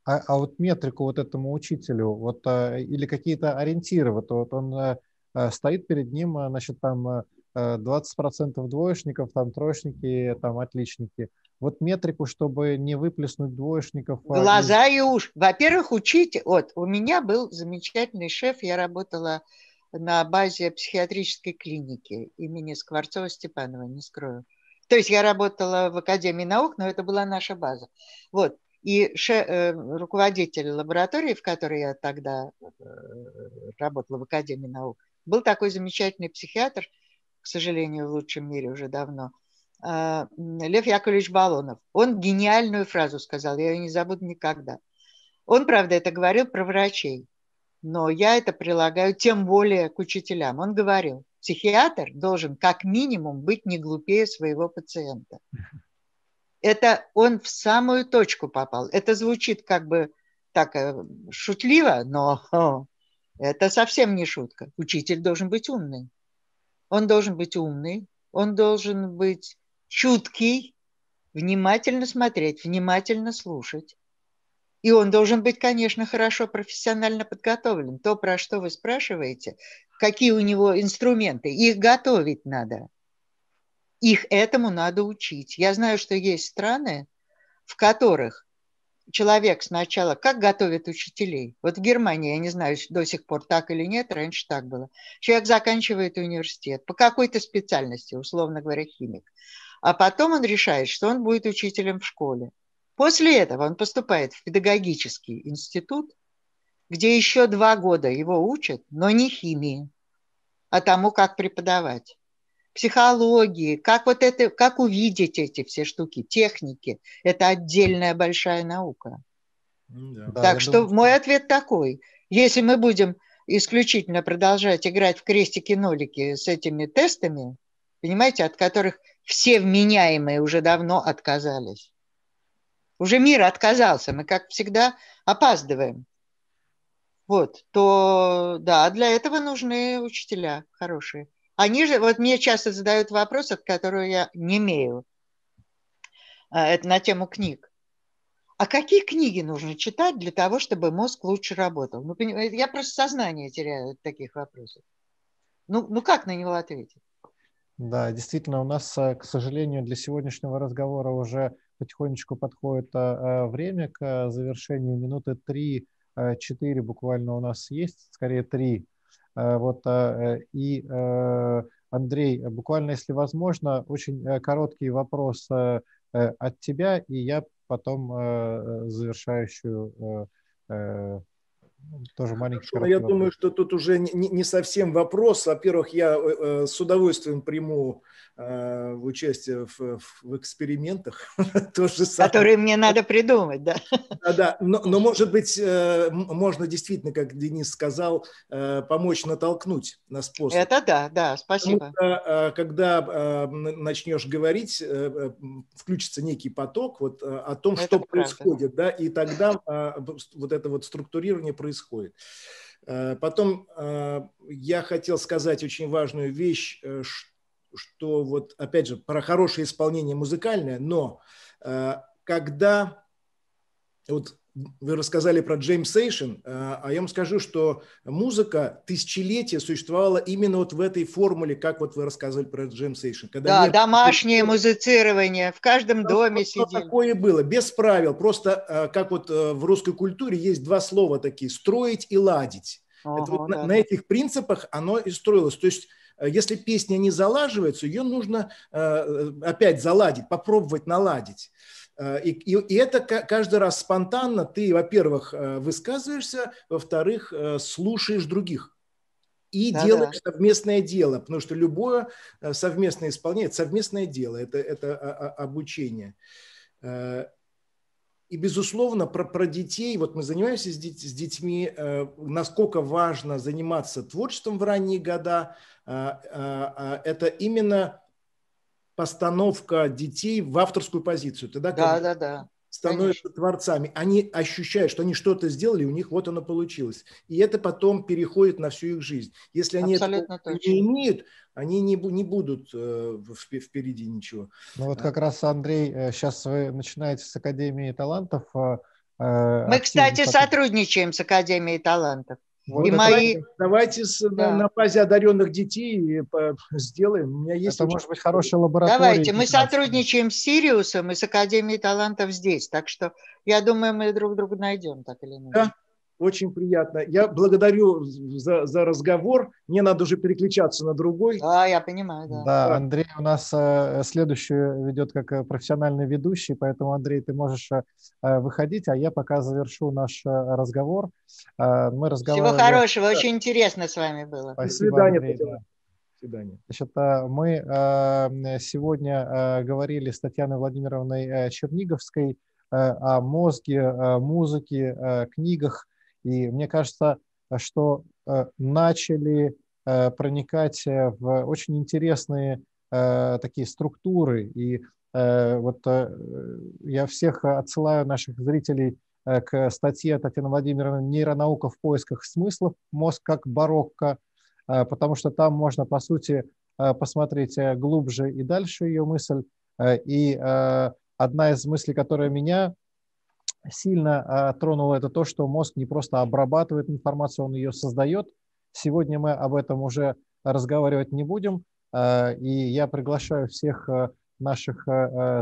а, а вот метрику вот этому учителю, вот, а, или какие-то ориентиры, вот, вот он э, э, стоит перед ним, э, значит, там 20% двоечников, там троечники, там отличники. Вот метрику, чтобы не выплеснуть двоечников. А, Глаза и уж. Во-первых, учить. Вот, у меня был замечательный шеф, я работала на базе психиатрической клиники имени Скворцова-Степанова, не скрою. То есть я работала в Академии наук, но это была наша база. Вот. И ше, э, руководитель лаборатории, в которой я тогда э, работала в Академии наук, был такой замечательный психиатр, к сожалению, в лучшем мире уже давно, а, Лев Яковлевич Балонов. Он гениальную фразу сказал, я ее не забуду никогда. Он, правда, это говорил про врачей, но я это прилагаю тем более к учителям. Он говорил, психиатр должен как минимум быть не глупее своего пациента это он в самую точку попал. Это звучит как бы так э, шутливо, но это совсем не шутка. Учитель должен быть умный. Он должен быть умный, он должен быть чуткий, внимательно смотреть, внимательно слушать. И он должен быть, конечно, хорошо профессионально подготовлен. То, про что вы спрашиваете, какие у него инструменты, их готовить надо их этому надо учить. Я знаю, что есть страны, в которых человек сначала, как готовят учителей? Вот в Германии, я не знаю, до сих пор так или нет, раньше так было. Человек заканчивает университет по какой-то специальности, условно говоря, химик. А потом он решает, что он будет учителем в школе. После этого он поступает в педагогический институт, где еще два года его учат, но не химии, а тому, как преподавать психологии, как вот это, как увидеть эти все штуки, техники. Это отдельная большая наука. Да, так что думаю, мой ответ такой. Если мы будем исключительно продолжать играть в крестики-нолики с этими тестами, понимаете, от которых все вменяемые уже давно отказались. Уже мир отказался, мы, как всегда, опаздываем. Вот, то да, для этого нужны учителя хорошие. Они же, вот мне часто задают вопрос, от которого я не имею. Э, это на тему книг. А какие книги нужно читать для того, чтобы мозг лучше работал? Ну, э, я просто сознание теряю от таких вопросов. Ну, ну как на него ответить? Да, действительно, у нас, э, к сожалению, для сегодняшнего разговора уже потихонечку подходит время к завершению. Минуты три-четыре буквально у нас есть, скорее три Э, вот, э, и э, Андрей, буквально, если возможно, очень короткий вопрос от тебя, и я потом завершающую ну, тоже маленький. Хорошо, я думаю, что тут уже не, не совсем вопрос. Во-первых, я э, э с удовольствием приму э, участие в, в, в экспериментах. Которые мне надо придумать, да. Да, да. Но, но может быть, э, можно действительно, как Денис сказал, э, помочь натолкнуть на способ. Это да, да, спасибо. Потому э, когда э, начнешь говорить, э, э включится некий поток вот, э, о том, ну, это что правда. происходит, да, и тогда э, вот это вот структурирование происходит происходит. Э, потом э, я хотел сказать очень важную вещь, э, что вот опять же про хорошее исполнение музыкальное, но когда вот вы рассказали про Джеймс Сейшн, э, а я вам скажу, что музыка тысячелетия существовала именно вот в этой формуле, как вот вы рассказывали про Джеймс Сейшн. да, нет... домашнее музицирование, в каждом да, доме что сидим. Такое было, без правил, просто э, как вот э, в русской культуре есть два слова такие, строить и ладить. Ого, Это вот да. на, на этих принципах оно и строилось, то есть если песня не залаживается, ее нужно опять заладить, попробовать наладить. Э, и, и, и это каждый раз спонтанно ты, во-первых, э, высказываешься, во-вторых, э, слушаешь других и да, делаешь да. совместное дело, потому что любое совместное исполнение – совместное дело, это, это а, а, обучение. И, безусловно, про, про детей, вот мы занимаемся с, деть, с детьми, насколько важно заниматься творчеством в ранние года, это именно постановка детей в авторскую позицию. Тогда, да, да, да. Становятся Конечно. творцами. Они ощущают, что они что-то сделали, у них вот оно получилось. И это потом переходит на всю их жизнь. Если они это не имеют, они не, не будут э, впереди ничего. Ну вот а. как раз, Андрей, сейчас э, вы начинаете с Академии талантов. Э, э Мы, кстати, сотрудничаем с Академией талантов. Вот, и мои... Давайте, давайте да. на, на базе одаренных детей э, сделаем. У меня есть. Это может быть хорошая лаборатория. Давайте, мы сотрудничаем с Сириусом и с Академией талантов здесь, так что я думаю, мы друг друга найдем, так или иначе. Да. Очень приятно. Я благодарю за, за разговор. Мне надо уже переключаться на другой. Да, я понимаю. Да, да Андрей у нас э, следующую ведет как э, профессиональный ведущий, поэтому, Андрей, ты можешь э, выходить, а я пока завершу наш разговор. мы разговаривали. Всего хорошего, очень интересно с вами было. Спасибо, До свидания, Андрей, да. Свидания. Значит, мы сегодня говорили с Татьяной Владимировной Черниговской о мозге, музыке, книгах – и мне кажется, что э, начали э, проникать э, в очень интересные такие структуры. И вот я всех отсылаю наших зрителей к статье Татьяны Владимировны «Нейронаука в поисках смысла". Мозг как барокко», потому что там можно, по сути, посмотреть глубже и дальше ее мысль. И одна из мыслей, которая меня сильно а, тронуло, это то, что мозг не просто обрабатывает информацию, он ее создает. Сегодня мы об этом уже разговаривать не будем. А, и я приглашаю всех а, наших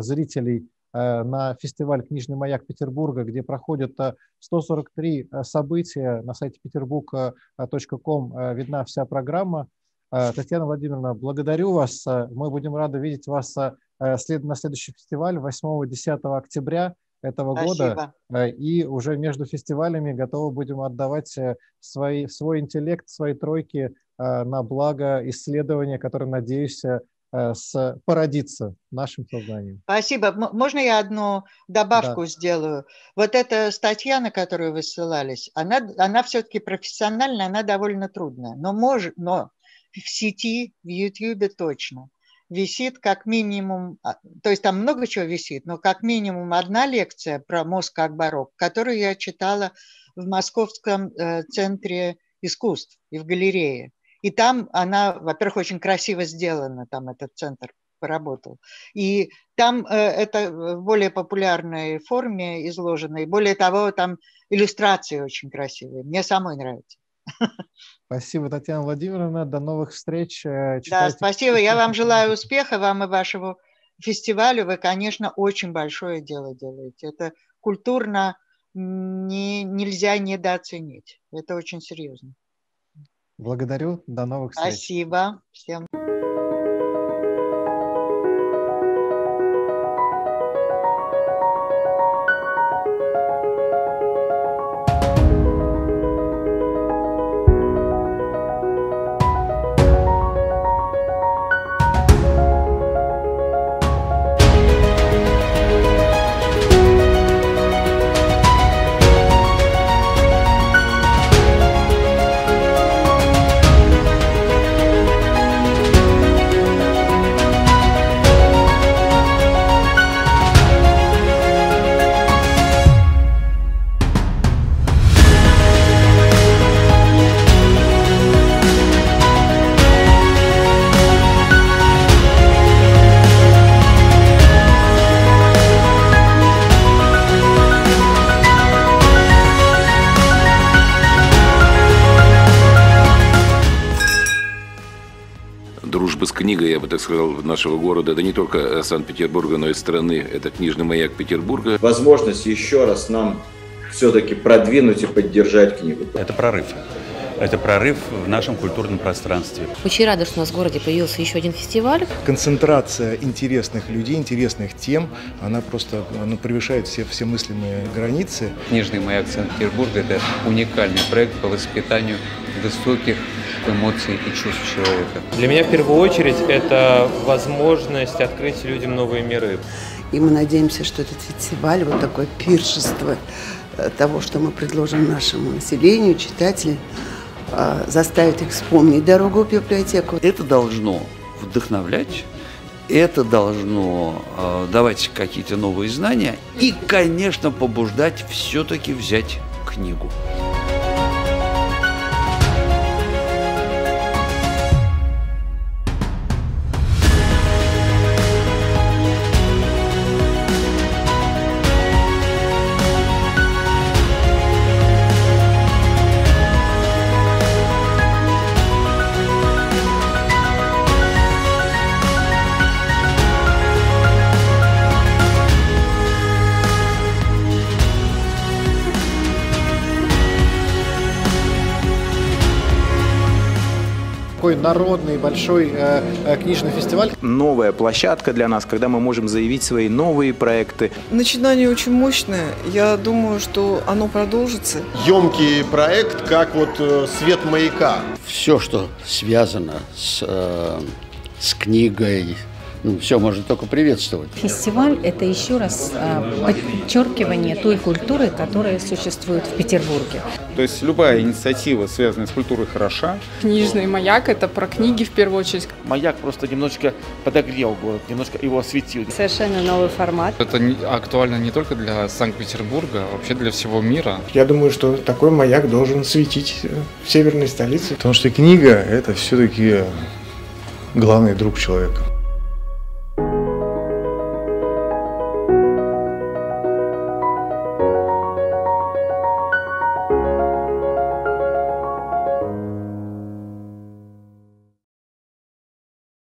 зрителей на фестиваль «Книжный маяк Петербурга», где проходят 143 события. На сайте peterbook.com видна вся программа. Татьяна Владимировна, благодарю вас. Мы будем рады видеть вас на следующий фестиваль 8-10 октября этого Спасибо. года. Э, и уже между фестивалями готовы будем отдавать э, свои, свой интеллект, свои тройки э, на благо исследования, которое, надеюсь, с, породиться нашим сознанием. Спасибо. Можно я одну добавку да. сделаю? Вот эта статья, на которую вы ссылались, она, она все-таки профессиональная, она довольно трудная, но, мож, но в сети, в Ютьюбе точно висит как минимум, а, то есть там много чего висит, но как минимум одна лекция про мозг как барок, которую я читала в Московском э, центре искусств и в галерее. И там она, во-первых, очень красиво сделана, там этот центр поработал. И там э, это в более популярной форме изложено. И более того, там иллюстрации очень красивые. Мне самой нравится. Спасибо, Татьяна Владимировна. До новых встреч. Э, читайте. Да, спасибо. Я вам желаю успеха, вам и вашему фестивалю. Вы, конечно, очень большое дело делаете. Это культурно не, нельзя недооценить. Это очень серьезно. Благодарю. До новых встреч. Спасибо. Всем. так сказал, нашего города, да не только э, Санкт-Петербурга, но и страны. Это книжный маяк Петербурга. Возможность еще раз нам все-таки продвинуть и поддержать книгу. Это прорыв. Это прорыв в нашем культурном пространстве. Очень рада, что у нас в городе появился еще один фестиваль. Концентрация интересных людей, интересных тем, она просто она превышает все, все мыслимые границы. Книжный маяк Санкт-Петербурга – это уникальный проект по воспитанию высоких эмоций и чувств человека. Для меня в первую очередь это возможность открыть людям новые миры. И мы надеемся, что этот фестиваль, вот такое пиршество э, того, что мы предложим нашему населению, читателям, э, заставит их вспомнить дорогу в библиотеку. Это должно вдохновлять, это должно э, давать какие-то новые знания и, конечно, побуждать все-таки взять книгу. такой народный большой э, э, книжный фестиваль. Новая площадка для нас, когда мы можем заявить свои новые проекты. Начинание очень мощное. Я думаю, что оно продолжится. Емкий проект, как вот э, свет маяка. Все, что связано с, с книгой, ну, все можно только приветствовать. Фестиваль – это еще раз а, подчеркивание той культуры, которая существует в Петербурге. То есть любая инициатива, связанная с культурой, хороша. Книжный маяк – это про книги в первую очередь. Маяк просто немножечко подогрел город, немножко его осветил. Совершенно новый формат. Это актуально не только для Санкт-Петербурга, а вообще для всего мира. Я думаю, что такой маяк должен светить э, в северной столице. Потому что книга – это все-таки главный друг человека.